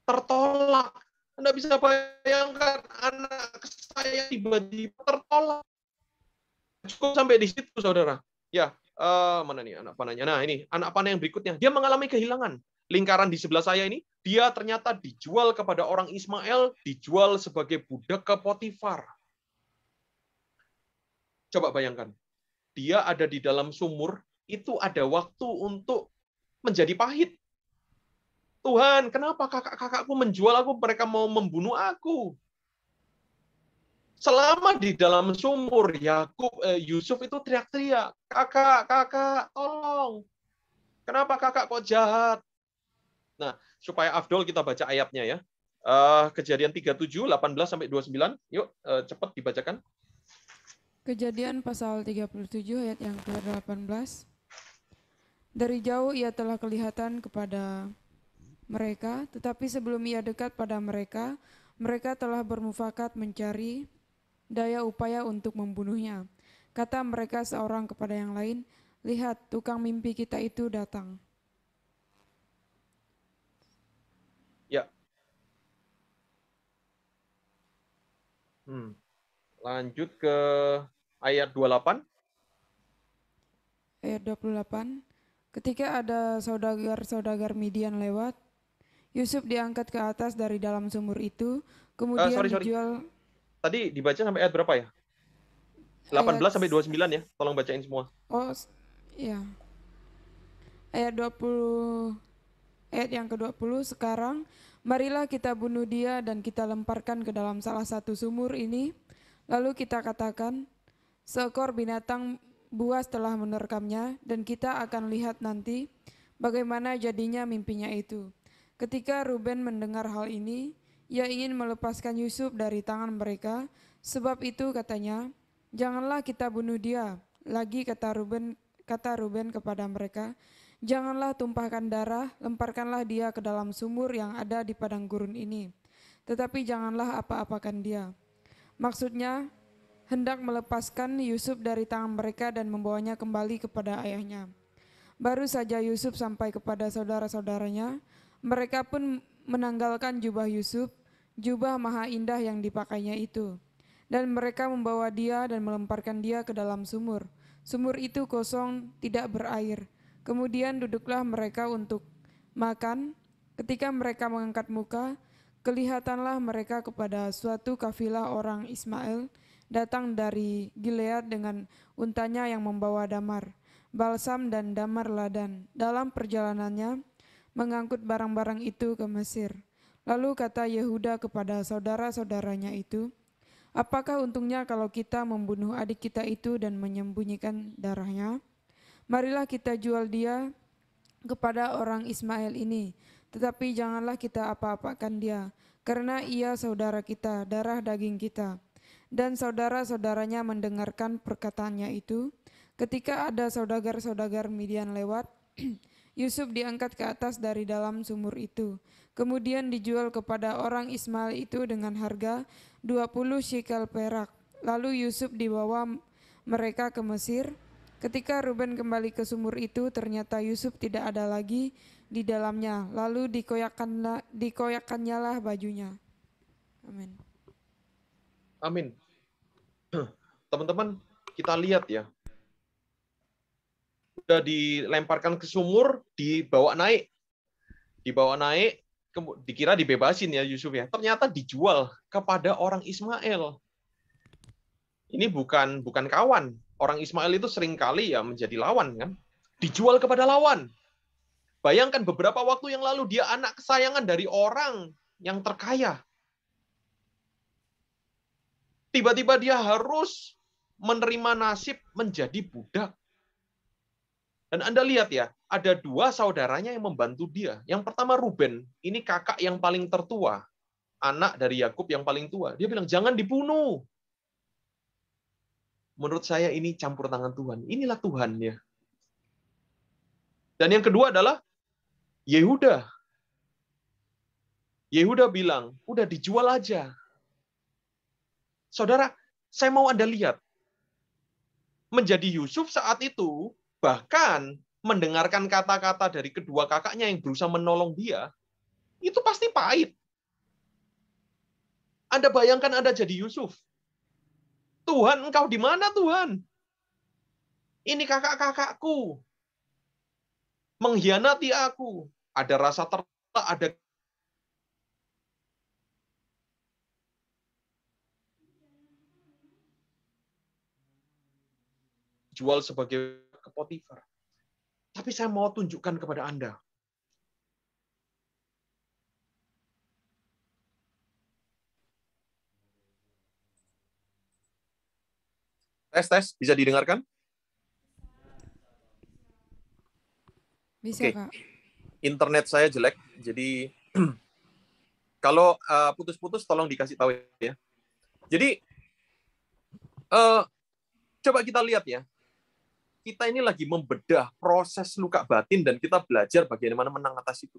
tertolak. Anda bisa bayangkan anak saya tiba-tiba tertolak. Cukup sampai di situ, saudara. Ya, uh, mana nih anak panahnya? Nah, ini anak panah yang berikutnya. Dia mengalami kehilangan. Lingkaran di sebelah saya ini, dia ternyata dijual kepada orang Ismail, dijual sebagai budak ke Potifar. Coba bayangkan. Dia ada di dalam sumur, itu ada waktu untuk menjadi pahit. Tuhan, kenapa kakak-kakakku menjual aku? Mereka mau membunuh aku selama di dalam sumur Yakub eh, Yusuf itu teriak-teriak kakak kakak tolong kenapa kakak kok jahat nah supaya Abdul kita baca ayatnya ya uh, kejadian 37 18 sampai 29 yuk uh, cepat dibacakan Kejadian pasal 37 ayat yang ke-18 Dari jauh ia telah kelihatan kepada mereka tetapi sebelum ia dekat pada mereka mereka telah bermufakat mencari daya upaya untuk membunuhnya. Kata mereka seorang kepada yang lain, "Lihat, tukang mimpi kita itu datang." Ya. Hmm. Lanjut ke ayat 28. Ayat 28. Ketika ada saudagar-saudagar Midian lewat, Yusuf diangkat ke atas dari dalam sumur itu, eh, kemudian uh, sorry, sorry. dijual tadi dibaca sampai ayat berapa ya? 18 sampai 29 ya. Tolong bacain semua. Oh, iya. Ayat 20 ayat yang ke-20 sekarang, marilah kita bunuh dia dan kita lemparkan ke dalam salah satu sumur ini. Lalu kita katakan, seekor binatang buas telah menerkamnya dan kita akan lihat nanti bagaimana jadinya mimpinya itu. Ketika Ruben mendengar hal ini, ia ingin melepaskan Yusuf dari tangan mereka. Sebab itu katanya, janganlah kita bunuh dia. Lagi kata Ruben, kata Ruben kepada mereka, janganlah tumpahkan darah, lemparkanlah dia ke dalam sumur yang ada di padang gurun ini. Tetapi janganlah apa-apakan dia. Maksudnya, hendak melepaskan Yusuf dari tangan mereka dan membawanya kembali kepada ayahnya. Baru saja Yusuf sampai kepada saudara-saudaranya, mereka pun menanggalkan jubah Yusuf, jubah maha indah yang dipakainya itu. Dan mereka membawa dia dan melemparkan dia ke dalam sumur. Sumur itu kosong, tidak berair. Kemudian duduklah mereka untuk makan. Ketika mereka mengangkat muka, kelihatanlah mereka kepada suatu kafilah orang Ismail datang dari Gilead dengan untanya yang membawa damar, balsam dan damar ladan. Dalam perjalanannya, mengangkut barang-barang itu ke Mesir. Lalu kata Yehuda kepada saudara-saudaranya itu, Apakah untungnya kalau kita membunuh adik kita itu dan menyembunyikan darahnya? Marilah kita jual dia kepada orang Ismail ini, tetapi janganlah kita apa-apakan dia, karena ia saudara kita, darah daging kita. Dan saudara-saudaranya mendengarkan perkataannya itu. Ketika ada saudagar-saudagar Midian lewat, Yusuf diangkat ke atas dari dalam sumur itu. Kemudian dijual kepada orang Ismail itu dengan harga 20 shikal perak. Lalu Yusuf dibawa mereka ke Mesir. Ketika Ruben kembali ke sumur itu, ternyata Yusuf tidak ada lagi di dalamnya. Lalu dikoyakkanlah, dikoyakkannya lah bajunya. Amin. Amin. Teman-teman, kita lihat ya sudah dilemparkan ke sumur, dibawa naik, dibawa naik, dikira dibebasin ya Yusuf ya. Ternyata dijual kepada orang Ismail. Ini bukan bukan kawan. Orang Ismail itu seringkali ya menjadi lawan kan. Dijual kepada lawan. Bayangkan beberapa waktu yang lalu dia anak kesayangan dari orang yang terkaya. Tiba-tiba dia harus menerima nasib menjadi budak dan Anda lihat ya, ada dua saudaranya yang membantu dia. Yang pertama Ruben, ini kakak yang paling tertua, anak dari Yakub yang paling tua. Dia bilang, "Jangan dibunuh." Menurut saya ini campur tangan Tuhan. Inilah Tuhan ya. Dan yang kedua adalah Yehuda. Yehuda bilang, "Udah dijual aja." Saudara, saya mau Anda lihat. Menjadi Yusuf saat itu bahkan mendengarkan kata-kata dari kedua kakaknya yang berusaha menolong dia, itu pasti pahit. Anda bayangkan Anda jadi Yusuf. Tuhan, engkau di mana Tuhan? Ini kakak-kakakku. Mengkhianati aku. Ada rasa tertak, ada jual sebagai Potifar. Tapi saya mau tunjukkan kepada Anda. Tes, tes. Bisa didengarkan? Bisa, okay. Pak. Internet saya jelek, jadi kalau eh, putus-putus tolong dikasih tahu ya. Jadi, uh, coba kita lihat ya kita ini lagi membedah proses luka batin dan kita belajar bagaimana menang atas itu.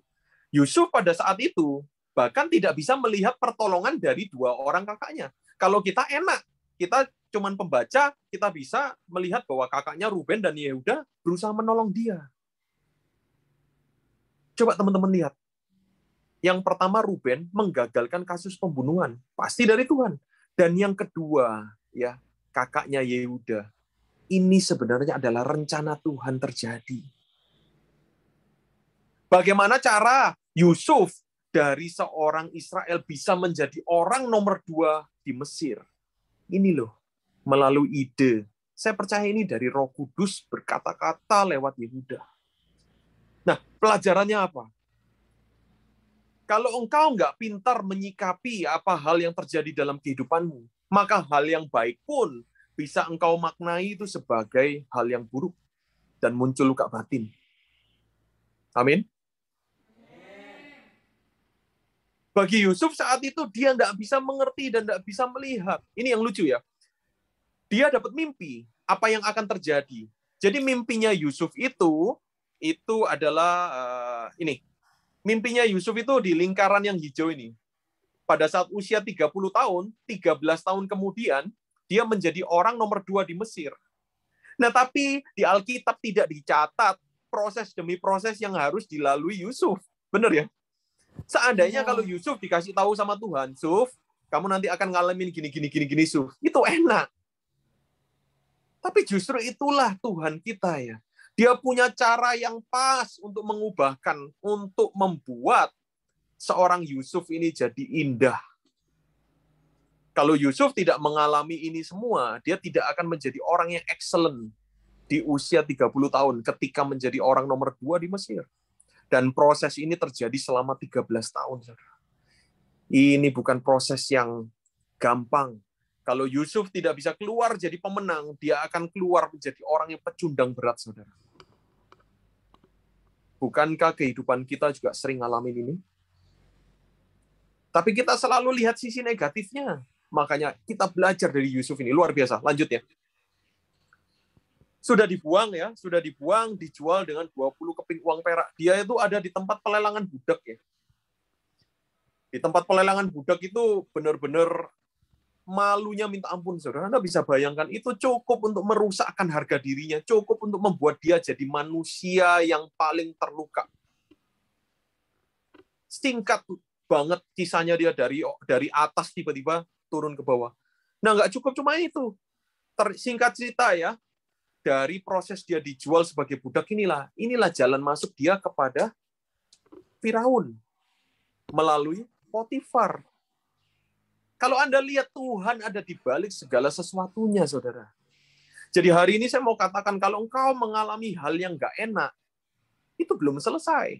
Yusuf pada saat itu bahkan tidak bisa melihat pertolongan dari dua orang kakaknya. Kalau kita enak, kita cuman pembaca, kita bisa melihat bahwa kakaknya Ruben dan Yehuda berusaha menolong dia. Coba teman-teman lihat. Yang pertama Ruben menggagalkan kasus pembunuhan, pasti dari Tuhan. Dan yang kedua, ya, kakaknya Yehuda ini sebenarnya adalah rencana Tuhan terjadi. Bagaimana cara Yusuf dari seorang Israel bisa menjadi orang nomor dua di Mesir? Ini loh, melalui ide. Saya percaya ini dari roh kudus berkata-kata lewat Yehuda. Nah, pelajarannya apa? Kalau engkau nggak pintar menyikapi apa hal yang terjadi dalam kehidupanmu, maka hal yang baik pun bisa engkau maknai itu sebagai hal yang buruk dan muncul luka batin. Amin. Bagi Yusuf saat itu dia tidak bisa mengerti dan tidak bisa melihat. Ini yang lucu ya. Dia dapat mimpi apa yang akan terjadi. Jadi mimpinya Yusuf itu itu adalah uh, ini. Mimpinya Yusuf itu di lingkaran yang hijau ini. Pada saat usia 30 tahun, 13 tahun kemudian, dia menjadi orang nomor dua di Mesir. Nah, tapi di Alkitab tidak dicatat proses demi proses yang harus dilalui Yusuf. Benar ya? Seandainya ya. kalau Yusuf dikasih tahu sama Tuhan, Suf, kamu nanti akan ngalamin gini, gini, gini, gini, Suf. Itu enak. Tapi justru itulah Tuhan kita ya. Dia punya cara yang pas untuk mengubahkan, untuk membuat seorang Yusuf ini jadi indah. Kalau Yusuf tidak mengalami ini semua, dia tidak akan menjadi orang yang excellent di usia 30 tahun ketika menjadi orang nomor dua di Mesir. Dan proses ini terjadi selama 13 tahun. Ini bukan proses yang gampang. Kalau Yusuf tidak bisa keluar jadi pemenang, dia akan keluar menjadi orang yang pecundang berat, saudara. Bukankah kehidupan kita juga sering ngalamin ini? Tapi kita selalu lihat sisi negatifnya. Makanya kita belajar dari Yusuf ini luar biasa. Lanjut ya. Sudah dibuang ya, sudah dibuang, dijual dengan 20 keping uang perak. Dia itu ada di tempat pelelangan budak ya. Di tempat pelelangan budak itu benar-benar malunya minta ampun saudara Anda bisa bayangkan itu cukup untuk merusakkan harga dirinya cukup untuk membuat dia jadi manusia yang paling terluka singkat banget kisahnya dia dari dari atas tiba-tiba turun ke bawah. Nah, nggak cukup cuma itu. singkat cerita ya, dari proses dia dijual sebagai budak inilah, inilah jalan masuk dia kepada Firaun melalui Potifar. Kalau Anda lihat Tuhan ada di balik segala sesuatunya, saudara. Jadi hari ini saya mau katakan kalau engkau mengalami hal yang nggak enak, itu belum selesai.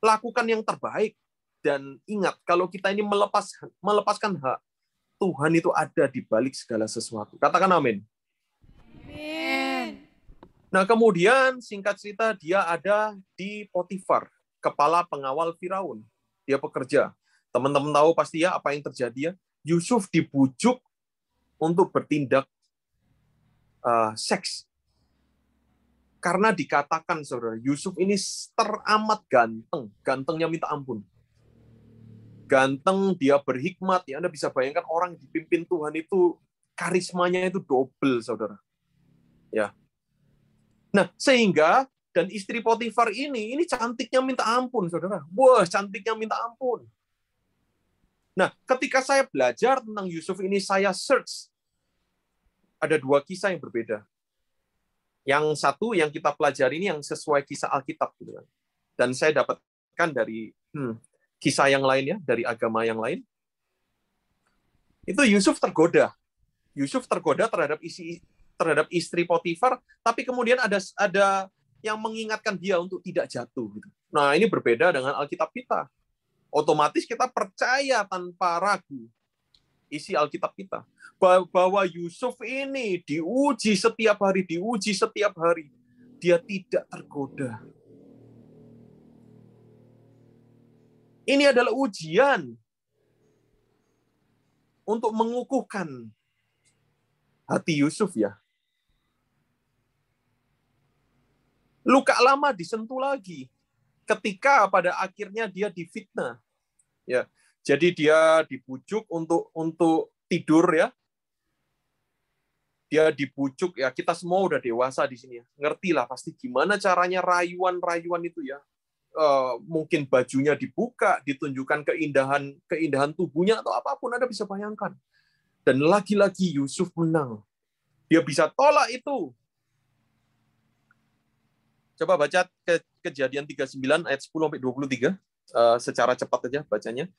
Lakukan yang terbaik dan ingat kalau kita ini melepas melepaskan hak, Tuhan itu ada di balik segala sesuatu. Katakan amin. Amin. Nah, kemudian singkat cerita dia ada di Potifar, kepala pengawal Firaun. Dia pekerja. Teman-teman tahu pasti ya apa yang terjadi ya. Yusuf dibujuk untuk bertindak uh, seks. Karena dikatakan saudara, Yusuf ini teramat ganteng, gantengnya minta ampun ganteng, dia berhikmat. Ya Anda bisa bayangkan orang dipimpin Tuhan itu karismanya itu double, saudara. Ya. Nah, sehingga dan istri Potifar ini, ini cantiknya minta ampun, saudara. Wah, cantiknya minta ampun. Nah, ketika saya belajar tentang Yusuf ini, saya search. Ada dua kisah yang berbeda. Yang satu yang kita pelajari ini yang sesuai kisah Alkitab. Gitu kan. Dan saya dapatkan dari hmm, kisah yang lain ya dari agama yang lain, itu Yusuf tergoda. Yusuf tergoda terhadap isi terhadap istri Potifar, tapi kemudian ada ada yang mengingatkan dia untuk tidak jatuh. Gitu. Nah, ini berbeda dengan Alkitab kita. Otomatis kita percaya tanpa ragu isi Alkitab kita bahwa Yusuf ini diuji setiap hari, diuji setiap hari. Dia tidak tergoda Ini adalah ujian untuk mengukuhkan hati Yusuf ya. Luka lama disentuh lagi ketika pada akhirnya dia difitnah. Ya. Jadi dia dibujuk untuk untuk tidur ya. Dia dibujuk ya. Kita semua udah dewasa di sini ya. Ngertilah pasti gimana caranya rayuan-rayuan itu ya. Eh, mungkin bajunya dibuka, ditunjukkan keindahan keindahan tubuhnya atau apapun Anda bisa bayangkan. Dan lagi-lagi Yusuf menang. Dia bisa tolak itu. Coba baca ke, kejadian 39 ayat 10 sampai 23 uh, eh, secara cepat saja bacanya.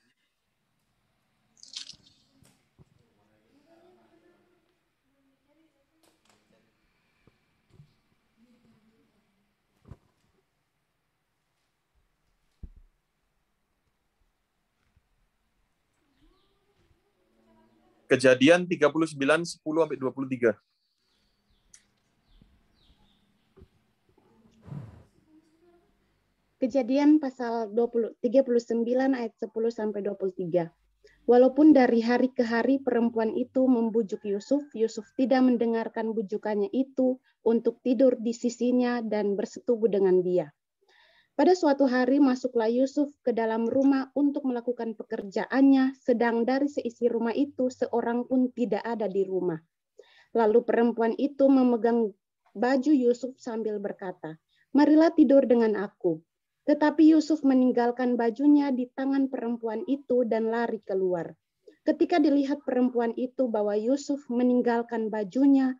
Kejadian 39 10 sampai 23. Kejadian pasal 20, 39 ayat 10 sampai 23. Walaupun dari hari ke hari perempuan itu membujuk Yusuf, Yusuf tidak mendengarkan bujukannya itu untuk tidur di sisinya dan bersetubuh dengan dia. Pada suatu hari masuklah Yusuf ke dalam rumah untuk melakukan pekerjaannya, sedang dari seisi rumah itu seorang pun tidak ada di rumah. Lalu perempuan itu memegang baju Yusuf sambil berkata, "Marilah tidur dengan aku." Tetapi Yusuf meninggalkan bajunya di tangan perempuan itu dan lari keluar. Ketika dilihat perempuan itu bahwa Yusuf meninggalkan bajunya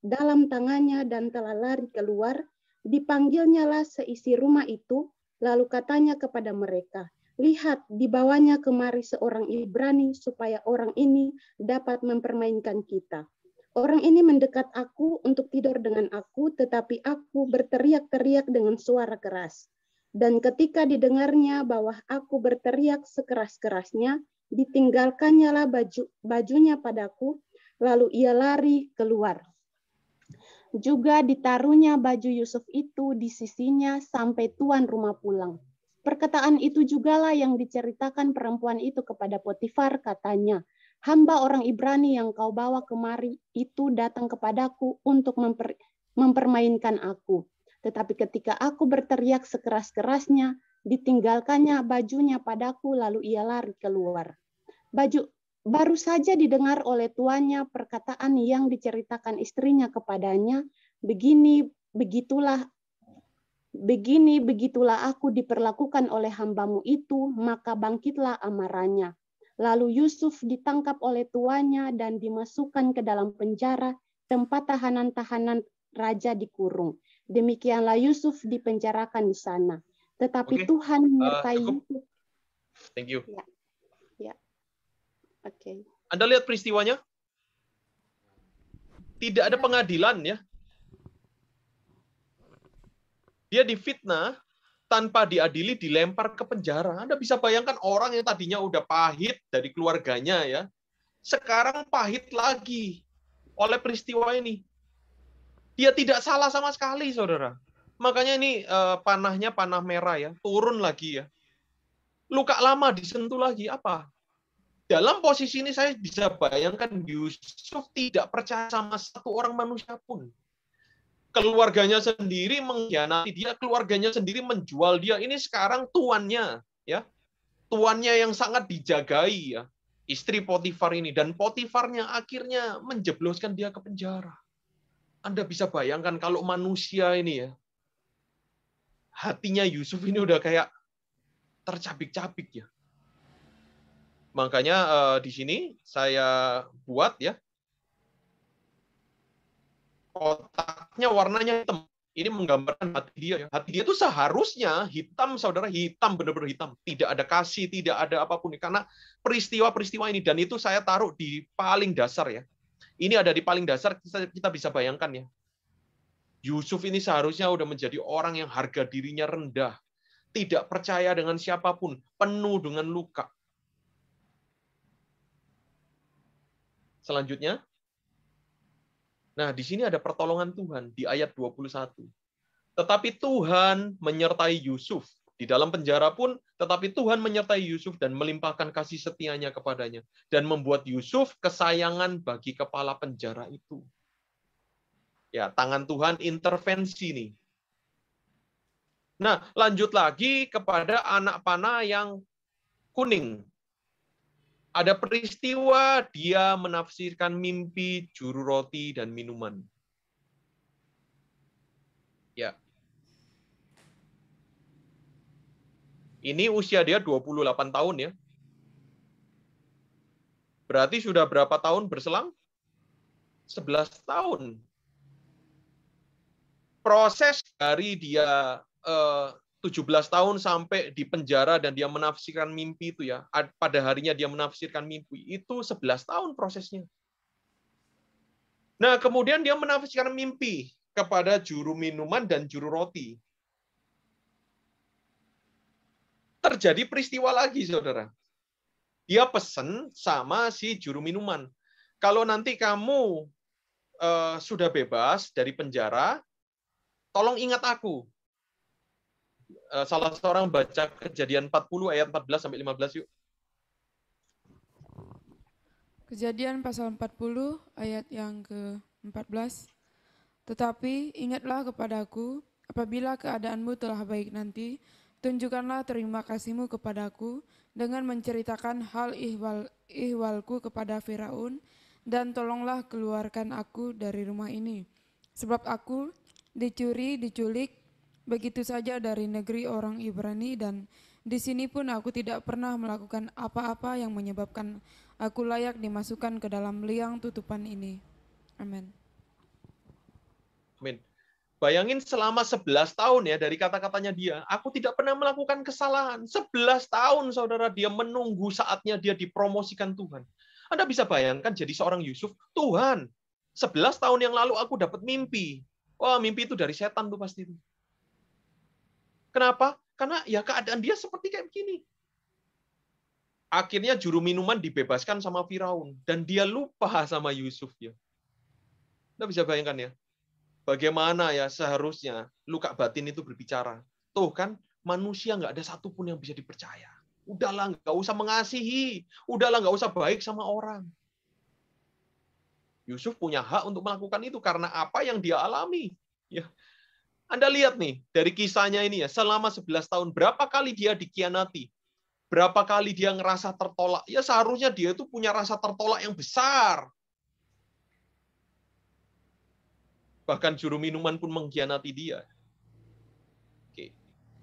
dalam tangannya dan telah lari keluar, Dipanggilnyalah seisi rumah itu, lalu katanya kepada mereka, Lihat, dibawanya kemari seorang Ibrani supaya orang ini dapat mempermainkan kita. Orang ini mendekat aku untuk tidur dengan aku, tetapi aku berteriak-teriak dengan suara keras. Dan ketika didengarnya bahwa aku berteriak sekeras-kerasnya, ditinggalkannyalah baju, bajunya padaku, lalu ia lari keluar juga ditaruhnya baju Yusuf itu di sisinya sampai tuan rumah pulang. Perkataan itu jugalah yang diceritakan perempuan itu kepada Potifar katanya, hamba orang Ibrani yang kau bawa kemari itu datang kepadaku untuk memper, mempermainkan aku. Tetapi ketika aku berteriak sekeras-kerasnya, ditinggalkannya bajunya padaku lalu ia lari keluar. Baju Baru saja didengar oleh tuannya perkataan yang diceritakan istrinya kepadanya, begini begitulah begini begitulah aku diperlakukan oleh hambamu itu, maka bangkitlah amarahnya. Lalu Yusuf ditangkap oleh tuannya dan dimasukkan ke dalam penjara tempat tahanan-tahanan raja dikurung. Demikianlah Yusuf dipenjarakan di sana. Tetapi okay. Tuhan eh, menyertai uh, Yusuf. Thank you. Ya. Oke. Okay. Anda lihat peristiwanya? Tidak ada iya. pengadilan ya. Dia difitnah tanpa diadili dilempar ke penjara. Anda bisa bayangkan orang yang tadinya udah pahit dari keluarganya ya. Sekarang pahit lagi oleh peristiwa ini. Dia tidak salah sama sekali, Saudara. Makanya ini uh, panahnya panah merah ya, turun lagi ya. Luka lama disentuh lagi apa? dalam posisi ini saya bisa bayangkan Yusuf tidak percaya sama satu orang manusia pun. Keluarganya sendiri mengkhianati dia, keluarganya sendiri menjual dia. Ini sekarang tuannya, ya. Tuannya yang sangat dijagai ya. Istri Potifar ini dan Potifarnya akhirnya menjebloskan dia ke penjara. Anda bisa bayangkan kalau manusia ini ya. Hatinya Yusuf ini udah kayak tercabik-cabik ya Makanya uh, di sini saya buat ya kotaknya warnanya hitam. Ini menggambarkan hati dia. Ya. Hati dia itu seharusnya hitam, saudara hitam, benar-benar hitam. Tidak ada kasih, tidak ada apapun. Karena peristiwa-peristiwa ini dan itu saya taruh di paling dasar ya. Ini ada di paling dasar kita, kita bisa bayangkan ya. Yusuf ini seharusnya sudah menjadi orang yang harga dirinya rendah, tidak percaya dengan siapapun, penuh dengan luka. selanjutnya. Nah, di sini ada pertolongan Tuhan di ayat 21. Tetapi Tuhan menyertai Yusuf. Di dalam penjara pun, tetapi Tuhan menyertai Yusuf dan melimpahkan kasih setianya kepadanya. Dan membuat Yusuf kesayangan bagi kepala penjara itu. Ya, tangan Tuhan intervensi nih. Nah, lanjut lagi kepada anak panah yang kuning. Ada peristiwa dia menafsirkan mimpi juru roti dan minuman. Ya. Ini usia dia 28 tahun ya. Berarti sudah berapa tahun berselang? 11 tahun. Proses dari dia eh, 17 tahun sampai di penjara dan dia menafsirkan mimpi itu ya. Pada harinya dia menafsirkan mimpi. Itu 11 tahun prosesnya. Nah, kemudian dia menafsirkan mimpi kepada juru minuman dan juru roti. Terjadi peristiwa lagi, Saudara. Dia pesan sama si juru minuman. Kalau nanti kamu uh, sudah bebas dari penjara, tolong ingat aku Eh, salah seorang baca kejadian 40 ayat 14 sampai 15 yuk. Kejadian pasal 40 ayat yang ke-14. Tetapi ingatlah kepadaku apabila keadaanmu telah baik nanti, tunjukkanlah terima kasihmu kepadaku dengan menceritakan hal ihwal ihwalku kepada Firaun dan tolonglah keluarkan aku dari rumah ini. Sebab aku dicuri, diculik, begitu saja dari negeri orang Ibrani dan di sini pun aku tidak pernah melakukan apa-apa yang menyebabkan aku layak dimasukkan ke dalam liang tutupan ini. Amin. Amin. Bayangin selama 11 tahun ya dari kata-katanya dia, aku tidak pernah melakukan kesalahan. 11 tahun saudara dia menunggu saatnya dia dipromosikan Tuhan. Anda bisa bayangkan jadi seorang Yusuf, Tuhan, 11 tahun yang lalu aku dapat mimpi. Wah, mimpi itu dari setan tuh pasti. Itu. Kenapa? Karena ya keadaan dia seperti kayak begini. Akhirnya juru minuman dibebaskan sama Firaun dan dia lupa sama Yusuf ya. Anda bisa bayangkan ya, bagaimana ya seharusnya luka batin itu berbicara. Tuh kan manusia nggak ada satupun yang bisa dipercaya. Udahlah nggak usah mengasihi, udahlah nggak usah baik sama orang. Yusuf punya hak untuk melakukan itu karena apa yang dia alami. Ya, anda lihat nih dari kisahnya ini ya, selama 11 tahun berapa kali dia dikianati? Berapa kali dia ngerasa tertolak? Ya seharusnya dia itu punya rasa tertolak yang besar. Bahkan juru minuman pun mengkhianati dia. Oke.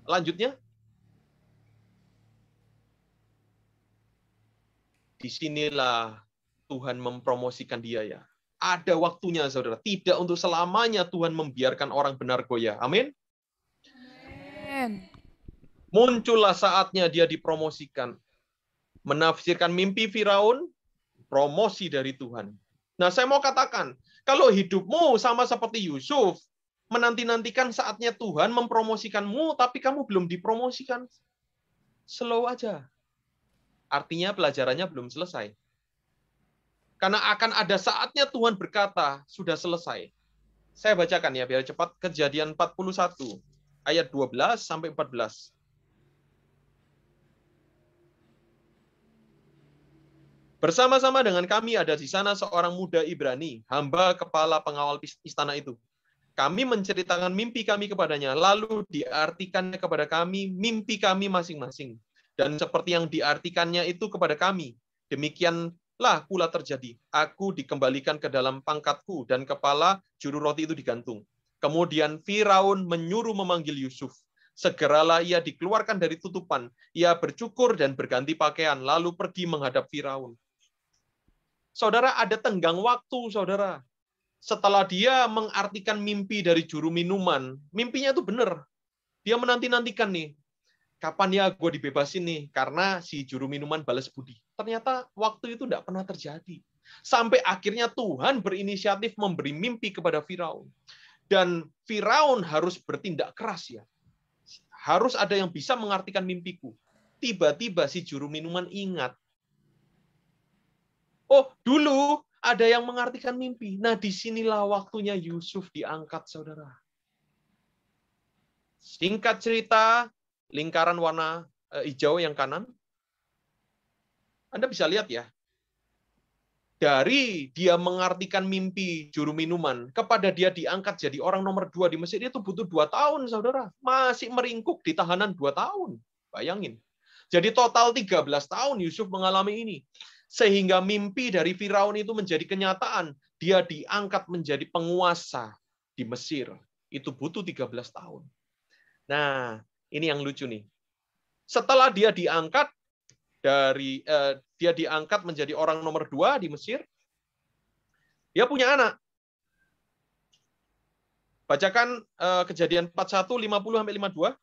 Lanjutnya. Disinilah Tuhan mempromosikan dia ya ada waktunya, saudara. Tidak untuk selamanya Tuhan membiarkan orang benar goyah. Amin. Amin. Muncullah saatnya dia dipromosikan. Menafsirkan mimpi Firaun, promosi dari Tuhan. Nah, saya mau katakan, kalau hidupmu sama seperti Yusuf, menanti-nantikan saatnya Tuhan mempromosikanmu, tapi kamu belum dipromosikan. Slow aja. Artinya pelajarannya belum selesai. Karena akan ada saatnya Tuhan berkata, sudah selesai. Saya bacakan ya biar cepat kejadian 41 ayat 12 sampai 14. Bersama-sama dengan kami ada di sana seorang muda Ibrani, hamba kepala pengawal istana itu. Kami menceritakan mimpi kami kepadanya, lalu diartikannya kepada kami mimpi kami masing-masing. Dan seperti yang diartikannya itu kepada kami, demikian lah pula terjadi. Aku dikembalikan ke dalam pangkatku dan kepala juru roti itu digantung. Kemudian Firaun menyuruh memanggil Yusuf. Segeralah ia dikeluarkan dari tutupan. Ia bercukur dan berganti pakaian, lalu pergi menghadap Firaun. Saudara, ada tenggang waktu, saudara. Setelah dia mengartikan mimpi dari juru minuman, mimpinya itu benar. Dia menanti-nantikan nih, kapan ya gue dibebasin nih karena si juru minuman balas budi. Ternyata waktu itu tidak pernah terjadi. Sampai akhirnya Tuhan berinisiatif memberi mimpi kepada Firaun. Dan Firaun harus bertindak keras ya. Harus ada yang bisa mengartikan mimpiku. Tiba-tiba si juru minuman ingat. Oh, dulu ada yang mengartikan mimpi. Nah, disinilah waktunya Yusuf diangkat, saudara. Singkat cerita, lingkaran warna eh, hijau yang kanan. Anda bisa lihat ya, dari dia mengartikan mimpi juru minuman kepada dia diangkat jadi orang nomor dua di Mesir itu butuh dua tahun, saudara. Masih meringkuk di tahanan dua tahun. Bayangin. Jadi total 13 tahun Yusuf mengalami ini. Sehingga mimpi dari Firaun itu menjadi kenyataan. Dia diangkat menjadi penguasa di Mesir. Itu butuh 13 tahun. Nah, ini yang lucu nih. Setelah dia diangkat dari eh, dia diangkat menjadi orang nomor dua di Mesir, dia punya anak. Bacakan eh, kejadian 41, 50 sampai 52.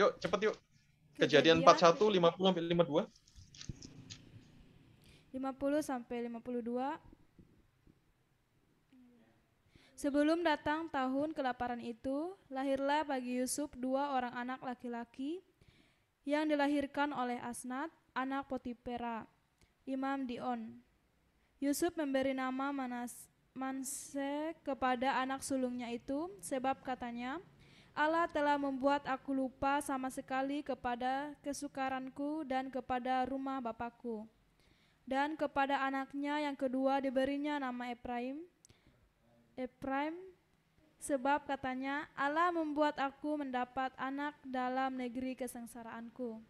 Yuk, cepat yuk. Kejadian, 41, 50 sampai 52. 50 sampai 52 Sebelum datang tahun kelaparan itu, lahirlah bagi Yusuf dua orang anak laki-laki yang dilahirkan oleh Asnat, anak Potipera, Imam Dion. Yusuf memberi nama Manas, Manse kepada anak sulungnya itu, sebab katanya, Allah telah membuat aku lupa sama sekali kepada kesukaranku dan kepada rumah bapakku. Dan kepada anaknya yang kedua diberinya nama Efraim. Efraim, sebab katanya Allah membuat aku mendapat anak dalam negeri kesengsaraanku.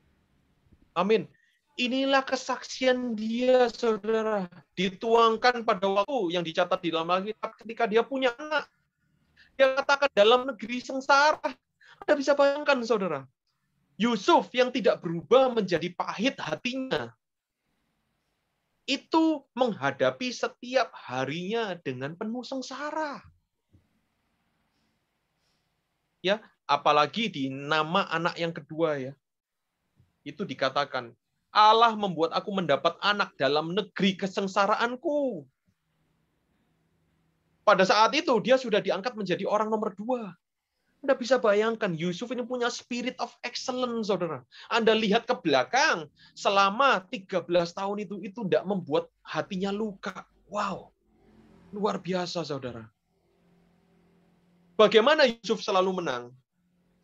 Amin. Inilah kesaksian dia, saudara. Dituangkan pada waktu yang dicatat di dalam Alkitab ketika dia punya anak. Dia katakan dalam negeri sengsara. Anda bisa bayangkan, saudara. Yusuf yang tidak berubah menjadi pahit hatinya itu menghadapi setiap harinya dengan penuh sengsara. Ya, apalagi di nama anak yang kedua ya. Itu dikatakan, Allah membuat aku mendapat anak dalam negeri kesengsaraanku. Pada saat itu dia sudah diangkat menjadi orang nomor dua. Anda bisa bayangkan Yusuf ini punya spirit of excellence, saudara. Anda lihat ke belakang, selama 13 tahun itu itu tidak membuat hatinya luka. Wow, luar biasa, saudara. Bagaimana Yusuf selalu menang?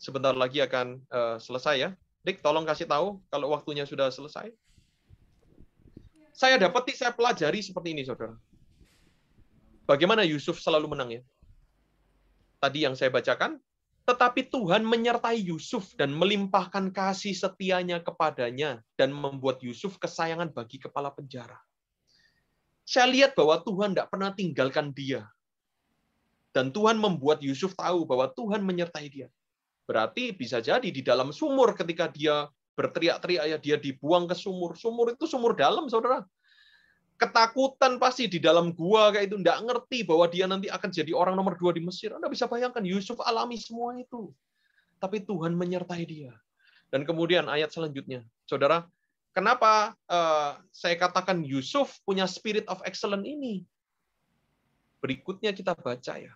Sebentar lagi akan uh, selesai ya. Dik, tolong kasih tahu kalau waktunya sudah selesai. Saya dapat, saya pelajari seperti ini, saudara. Bagaimana Yusuf selalu menang ya? Tadi yang saya bacakan, tetapi Tuhan menyertai Yusuf dan melimpahkan kasih setianya kepadanya dan membuat Yusuf kesayangan bagi kepala penjara. Saya lihat bahwa Tuhan tidak pernah tinggalkan dia. Dan Tuhan membuat Yusuf tahu bahwa Tuhan menyertai dia. Berarti bisa jadi di dalam sumur ketika dia berteriak-teriak ya dia dibuang ke sumur. Sumur itu sumur dalam, Saudara ketakutan pasti di dalam gua kayak itu tidak ngerti bahwa dia nanti akan jadi orang nomor dua di Mesir. Anda bisa bayangkan Yusuf alami semua itu. Tapi Tuhan menyertai dia. Dan kemudian ayat selanjutnya, saudara, kenapa uh, saya katakan Yusuf punya spirit of excellence ini? Berikutnya kita baca ya.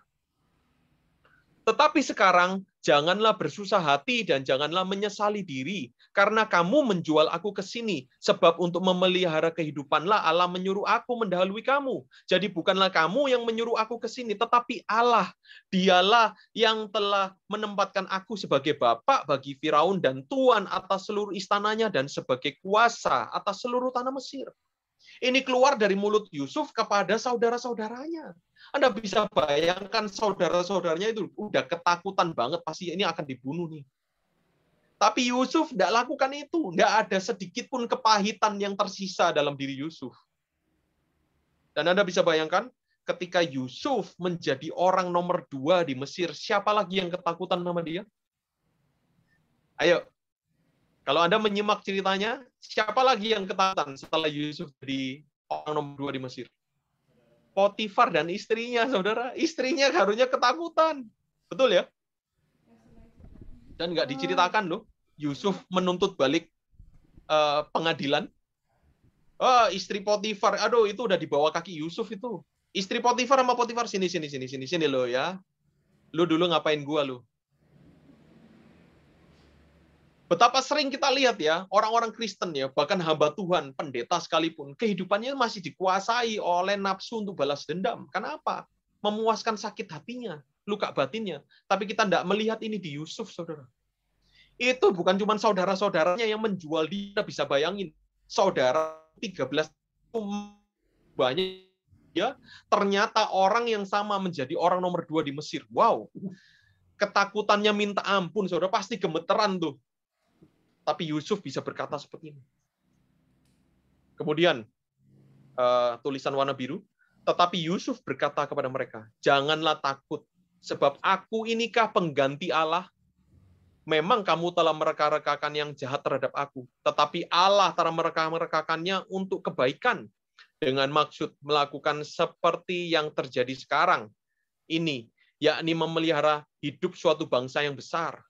Tetapi sekarang janganlah bersusah hati dan janganlah menyesali diri karena kamu menjual aku ke sini sebab untuk memelihara kehidupanlah Allah menyuruh aku mendahului kamu jadi bukanlah kamu yang menyuruh aku ke sini tetapi Allah dialah yang telah menempatkan aku sebagai bapak bagi Firaun dan tuan atas seluruh istananya dan sebagai kuasa atas seluruh tanah Mesir ini keluar dari mulut Yusuf kepada saudara-saudaranya. Anda bisa bayangkan saudara-saudaranya itu udah ketakutan banget pasti ini akan dibunuh nih. Tapi Yusuf tidak lakukan itu. Tidak ada sedikit pun kepahitan yang tersisa dalam diri Yusuf. Dan Anda bisa bayangkan, ketika Yusuf menjadi orang nomor dua di Mesir, siapa lagi yang ketakutan sama dia? Ayo, kalau Anda menyimak ceritanya, siapa lagi yang ketatan setelah Yusuf di orang nomor dua di Mesir? Potifar dan istrinya, saudara. Istrinya harusnya ketakutan. Betul ya? Dan nggak diceritakan loh, Yusuf menuntut balik uh, pengadilan. Oh, istri Potifar, aduh itu udah dibawa kaki Yusuf itu. Istri Potifar sama Potifar sini sini sini sini sini lo ya. Lu dulu ngapain gua lu? Betapa sering kita lihat ya, orang-orang Kristen ya, bahkan hamba Tuhan, pendeta sekalipun, kehidupannya masih dikuasai oleh nafsu untuk balas dendam. Kenapa? Memuaskan sakit hatinya, luka batinnya. Tapi kita tidak melihat ini di Yusuf, saudara. Itu bukan cuma saudara-saudaranya yang menjual dia, bisa bayangin. Saudara 13 banyak ya ternyata orang yang sama menjadi orang nomor dua di Mesir. Wow, ketakutannya minta ampun, saudara pasti gemeteran tuh. Tapi Yusuf bisa berkata seperti ini. Kemudian uh, tulisan warna biru, tetapi Yusuf berkata kepada mereka, "Janganlah takut, sebab aku inikah pengganti Allah. Memang kamu telah mereka-rekakan yang jahat terhadap aku, tetapi Allah telah mereka-rekakannya untuk kebaikan dengan maksud melakukan seperti yang terjadi sekarang ini, yakni memelihara hidup suatu bangsa yang besar.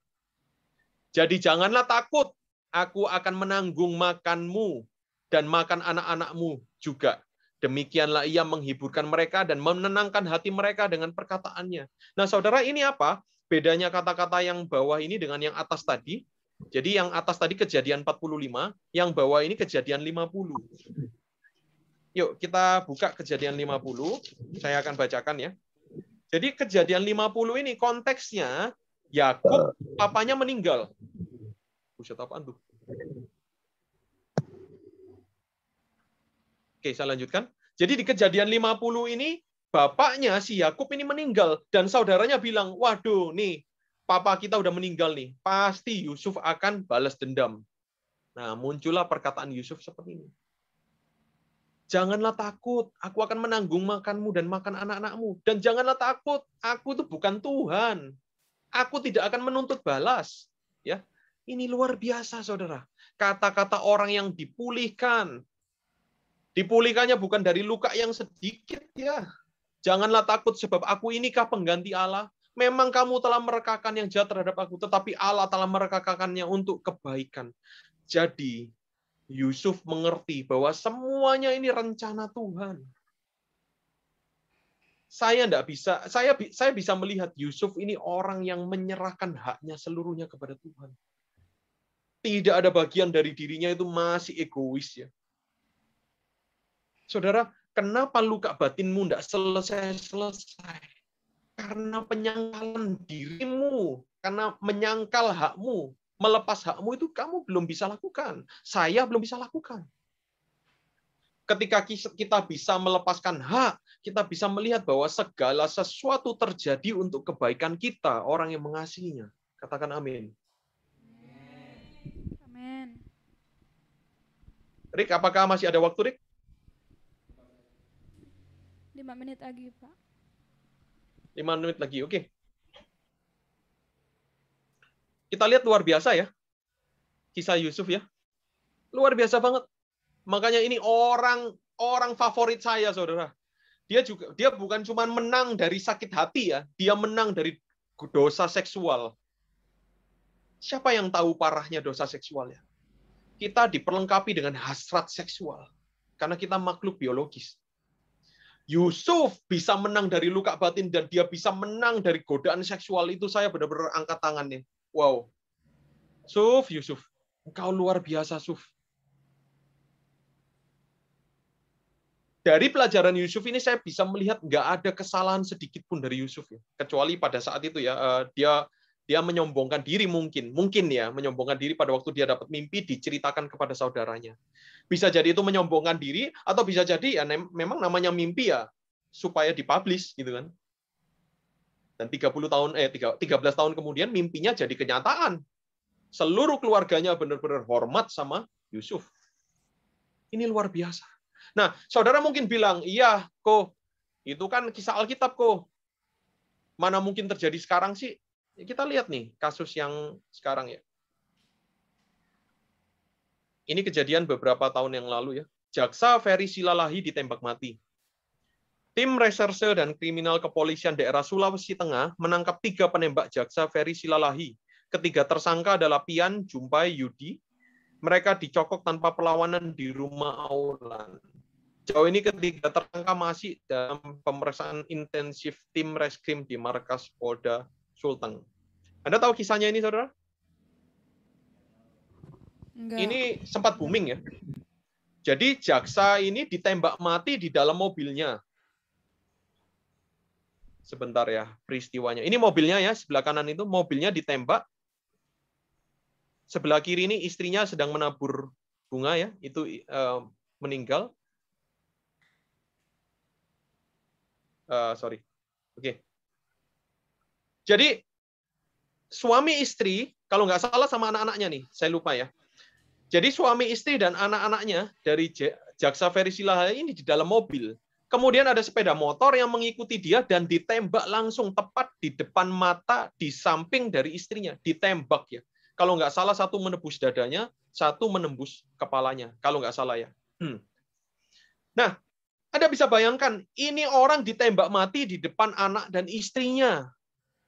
Jadi janganlah takut, aku akan menanggung makanmu dan makan anak-anakmu juga. Demikianlah ia menghiburkan mereka dan menenangkan hati mereka dengan perkataannya. Nah, saudara, ini apa? Bedanya kata-kata yang bawah ini dengan yang atas tadi. Jadi yang atas tadi kejadian 45, yang bawah ini kejadian 50. Yuk, kita buka kejadian 50. Saya akan bacakan ya. Jadi kejadian 50 ini konteksnya Yakub papanya meninggal. Buset apaan tuh? Oke, saya lanjutkan. Jadi di kejadian 50 ini, bapaknya si Yakub ini meninggal. Dan saudaranya bilang, waduh nih, papa kita udah meninggal nih. Pasti Yusuf akan balas dendam. Nah, muncullah perkataan Yusuf seperti ini. Janganlah takut, aku akan menanggung makanmu dan makan anak-anakmu. Dan janganlah takut, aku itu bukan Tuhan. Aku tidak akan menuntut balas. Ya, ini luar biasa, saudara. Kata-kata orang yang dipulihkan. Dipulihkannya bukan dari luka yang sedikit ya. Janganlah takut sebab aku inikah pengganti Allah. Memang kamu telah merekakan yang jahat terhadap aku, tetapi Allah telah merekakannya untuk kebaikan. Jadi, Yusuf mengerti bahwa semuanya ini rencana Tuhan. Saya tidak bisa, saya saya bisa melihat Yusuf ini orang yang menyerahkan haknya seluruhnya kepada Tuhan tidak ada bagian dari dirinya itu masih egois ya. Saudara, kenapa luka batinmu tidak selesai-selesai? Karena penyangkalan dirimu, karena menyangkal hakmu, melepas hakmu itu kamu belum bisa lakukan. Saya belum bisa lakukan. Ketika kita bisa melepaskan hak, kita bisa melihat bahwa segala sesuatu terjadi untuk kebaikan kita, orang yang mengasihinya. Katakan amin. Amin. Rick, apakah masih ada waktu, Rick? Lima menit lagi, Pak. Lima menit lagi, oke. Okay. Kita lihat luar biasa ya. Kisah Yusuf ya. Luar biasa banget. Makanya ini orang orang favorit saya, Saudara. Dia juga dia bukan cuma menang dari sakit hati ya, dia menang dari dosa seksual. Siapa yang tahu parahnya dosa seksual ya? Kita diperlengkapi dengan hasrat seksual karena kita makhluk biologis. Yusuf bisa menang dari luka batin dan dia bisa menang dari godaan seksual itu saya benar-benar angkat tangannya. Wow. Suf, Yusuf, engkau luar biasa, Suf. Dari pelajaran Yusuf ini saya bisa melihat nggak ada kesalahan sedikit pun dari Yusuf ya, kecuali pada saat itu ya eh, dia dia menyombongkan diri mungkin, mungkin ya, menyombongkan diri pada waktu dia dapat mimpi diceritakan kepada saudaranya. Bisa jadi itu menyombongkan diri atau bisa jadi ya memang namanya mimpi ya supaya dipublish gitu kan. Dan 30 tahun eh 13 tahun kemudian mimpinya jadi kenyataan. Seluruh keluarganya benar-benar hormat sama Yusuf. Ini luar biasa. Nah, saudara mungkin bilang, "Iya, kok itu kan kisah Alkitab kok. Mana mungkin terjadi sekarang sih?" Ya, kita lihat nih kasus yang sekarang ya. Ini kejadian beberapa tahun yang lalu ya. Jaksa Ferry Silalahi ditembak mati. Tim reserse dan kriminal kepolisian daerah Sulawesi Tengah menangkap tiga penembak jaksa Ferry Silalahi. Ketiga tersangka adalah Pian, Jumpai, Yudi. Mereka dicokok tanpa perlawanan di rumah Aulan. Jauh ini ketiga tersangka masih dalam pemeriksaan intensif tim reskrim di markas Polda Sulteng. Anda tahu kisahnya ini, saudara? Enggak. Ini sempat booming ya. Jadi jaksa ini ditembak mati di dalam mobilnya. Sebentar ya peristiwanya. Ini mobilnya ya, sebelah kanan itu mobilnya ditembak. Sebelah kiri ini istrinya sedang menabur bunga ya, itu uh, meninggal. Uh, sorry. Oke. Jadi suami istri, kalau nggak salah sama anak-anaknya nih, saya lupa ya. Jadi suami istri dan anak-anaknya dari Jaksa Ferry Silahaya ini di dalam mobil. Kemudian ada sepeda motor yang mengikuti dia dan ditembak langsung tepat di depan mata di samping dari istrinya, ditembak ya. Kalau nggak salah satu menembus dadanya, satu menembus kepalanya. Kalau nggak salah ya. Hmm. Nah, Anda bisa bayangkan ini orang ditembak mati di depan anak dan istrinya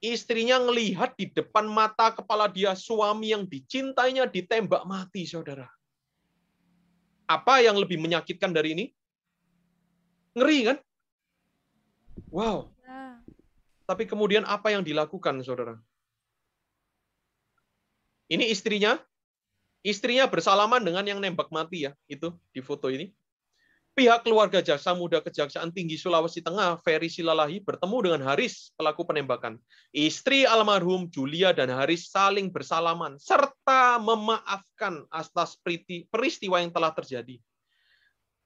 istrinya melihat di depan mata kepala dia suami yang dicintainya ditembak mati, saudara. Apa yang lebih menyakitkan dari ini? Ngeri kan? Wow. Ya. Tapi kemudian apa yang dilakukan, saudara? Ini istrinya, istrinya bersalaman dengan yang nembak mati ya, itu di foto ini. Pihak keluarga jaksa muda Kejaksaan Tinggi Sulawesi Tengah, Ferry Silalahi, bertemu dengan Haris, pelaku penembakan. Istri almarhum Julia dan Haris saling bersalaman, serta memaafkan atas peristiwa yang telah terjadi.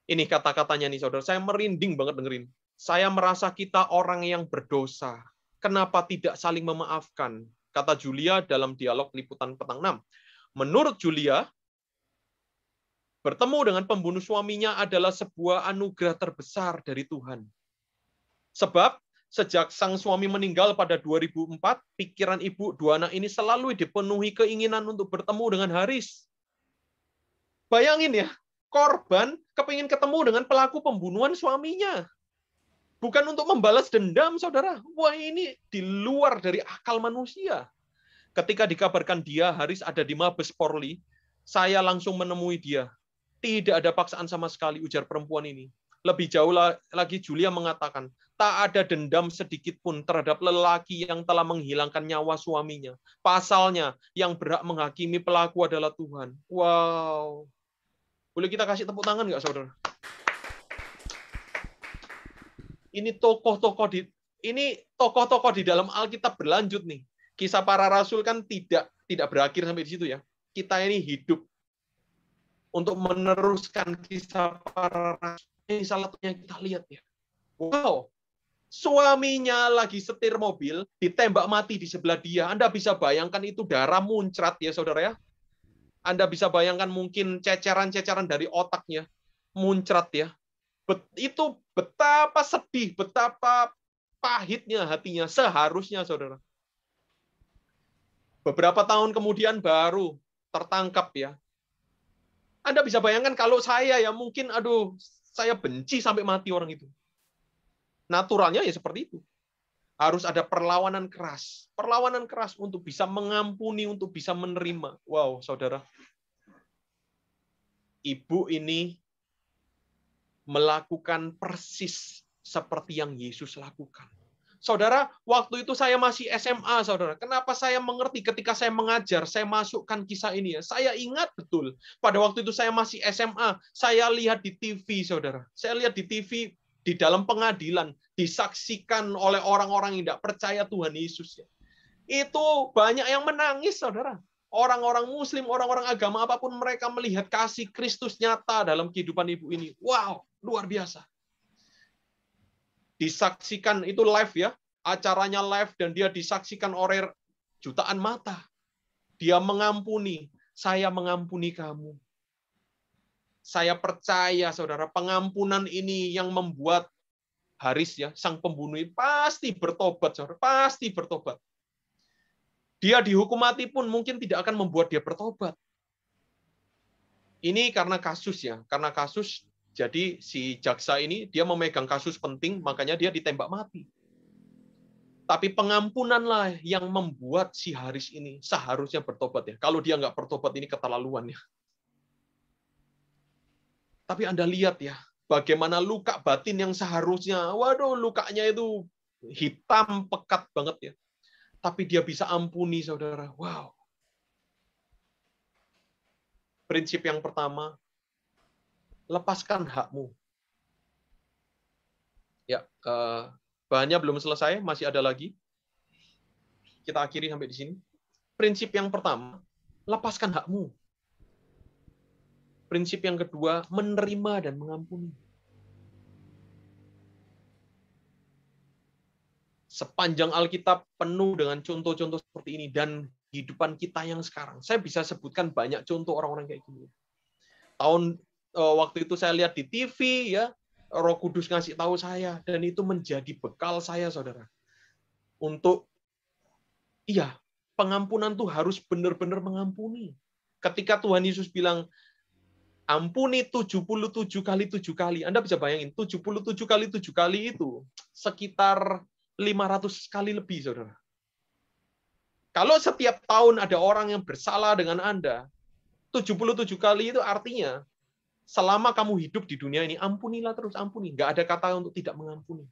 Ini kata-katanya nih saudara, saya merinding banget dengerin. Saya merasa kita orang yang berdosa. Kenapa tidak saling memaafkan? Kata Julia dalam dialog liputan petang 6. Menurut Julia, Bertemu dengan pembunuh suaminya adalah sebuah anugerah terbesar dari Tuhan. Sebab sejak sang suami meninggal pada 2004, pikiran ibu dua anak ini selalu dipenuhi keinginan untuk bertemu dengan Haris. Bayangin ya, korban kepingin ketemu dengan pelaku pembunuhan suaminya. Bukan untuk membalas dendam, saudara. Wah, ini di luar dari akal manusia. Ketika dikabarkan dia, Haris ada di Mabes Polri, saya langsung menemui dia tidak ada paksaan sama sekali, ujar perempuan ini. Lebih jauh lagi Julia mengatakan, tak ada dendam sedikit pun terhadap lelaki yang telah menghilangkan nyawa suaminya. Pasalnya, yang berhak menghakimi pelaku adalah Tuhan. Wow. Boleh kita kasih tepuk tangan nggak, saudara? Ini tokoh-tokoh di ini tokoh-tokoh di dalam Alkitab berlanjut nih. Kisah para rasul kan tidak tidak berakhir sampai di situ ya. Kita ini hidup untuk meneruskan kisah para rasul. Ini salah satunya kita lihat ya. Wow, suaminya lagi setir mobil, ditembak mati di sebelah dia. Anda bisa bayangkan itu darah muncrat ya saudara ya. Anda bisa bayangkan mungkin ceceran-ceceran dari otaknya muncrat ya. Bet, itu betapa sedih, betapa pahitnya hatinya seharusnya saudara. Beberapa tahun kemudian baru tertangkap ya anda bisa bayangkan kalau saya ya mungkin aduh saya benci sampai mati orang itu. Naturalnya ya seperti itu. Harus ada perlawanan keras. Perlawanan keras untuk bisa mengampuni, untuk bisa menerima. Wow, saudara. Ibu ini melakukan persis seperti yang Yesus lakukan. Saudara, waktu itu saya masih SMA, saudara. Kenapa saya mengerti ketika saya mengajar, saya masukkan kisah ini ya. Saya ingat betul, pada waktu itu saya masih SMA, saya lihat di TV, saudara. Saya lihat di TV, di dalam pengadilan, disaksikan oleh orang-orang yang tidak percaya Tuhan Yesus. Ya. Itu banyak yang menangis, saudara. Orang-orang muslim, orang-orang agama apapun, mereka melihat kasih Kristus nyata dalam kehidupan ibu ini. Wow, luar biasa disaksikan itu live ya, acaranya live dan dia disaksikan oleh jutaan mata. Dia mengampuni, saya mengampuni kamu. Saya percaya Saudara, pengampunan ini yang membuat Haris ya, sang pembunuh pasti bertobat, Saudara, pasti bertobat. Dia dihukum mati pun mungkin tidak akan membuat dia bertobat. Ini karena kasus ya, karena kasus jadi si jaksa ini dia memegang kasus penting, makanya dia ditembak mati. Tapi pengampunanlah yang membuat si Haris ini seharusnya bertobat ya. Kalau dia nggak bertobat ini keterlaluan ya. Tapi Anda lihat ya, bagaimana luka batin yang seharusnya, waduh lukanya itu hitam pekat banget ya. Tapi dia bisa ampuni saudara. Wow. Prinsip yang pertama, lepaskan hakmu. Ya, eh, bahannya belum selesai, masih ada lagi. Kita akhiri sampai di sini. Prinsip yang pertama, lepaskan hakmu. Prinsip yang kedua, menerima dan mengampuni. Sepanjang Alkitab penuh dengan contoh-contoh seperti ini dan kehidupan kita yang sekarang. Saya bisa sebutkan banyak contoh orang-orang kayak gini. Tahun Eh, waktu itu saya lihat di TV ya Roh Kudus ngasih tahu saya dan itu menjadi bekal saya saudara untuk iya pengampunan tuh harus benar-benar mengampuni ketika Tuhan Yesus bilang ampuni 77 kali 7 kali Anda bisa bayangin 77 kali 7 kali itu sekitar 500 kali lebih saudara kalau setiap tahun ada orang yang bersalah dengan Anda 77 kali itu artinya selama kamu hidup di dunia ini, ampunilah terus, ampuni. Nggak ada kata untuk tidak mengampuni.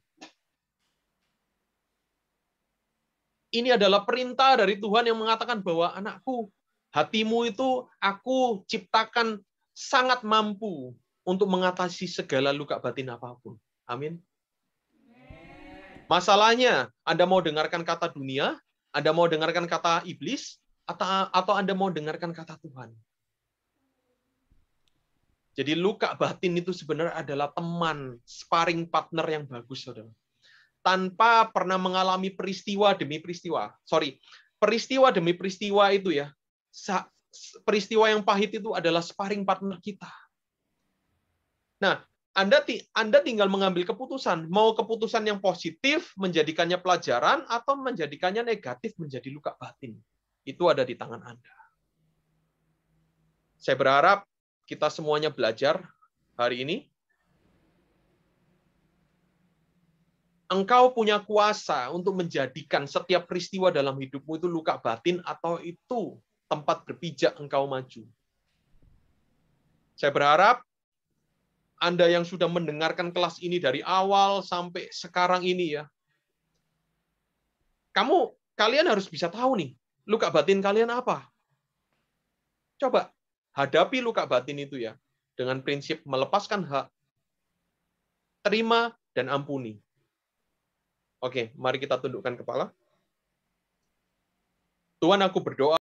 Ini adalah perintah dari Tuhan yang mengatakan bahwa anakku, hatimu itu aku ciptakan sangat mampu untuk mengatasi segala luka batin apapun. Amin. Masalahnya, Anda mau dengarkan kata dunia, Anda mau dengarkan kata iblis, atau, atau Anda mau dengarkan kata Tuhan. Jadi luka batin itu sebenarnya adalah teman, sparring partner yang bagus, saudara. Tanpa pernah mengalami peristiwa demi peristiwa, sorry, peristiwa demi peristiwa itu ya, peristiwa yang pahit itu adalah sparring partner kita. Nah, anda, anda tinggal mengambil keputusan. Mau keputusan yang positif, menjadikannya pelajaran, atau menjadikannya negatif, menjadi luka batin. Itu ada di tangan Anda. Saya berharap kita semuanya belajar hari ini? Engkau punya kuasa untuk menjadikan setiap peristiwa dalam hidupmu itu luka batin atau itu tempat berpijak engkau maju. Saya berharap anda yang sudah mendengarkan kelas ini dari awal sampai sekarang ini ya. Kamu kalian harus bisa tahu nih, luka batin kalian apa? Coba Hadapi luka batin itu ya dengan prinsip melepaskan hak, terima dan ampuni. Oke, mari kita tundukkan kepala. Tuhan aku berdoa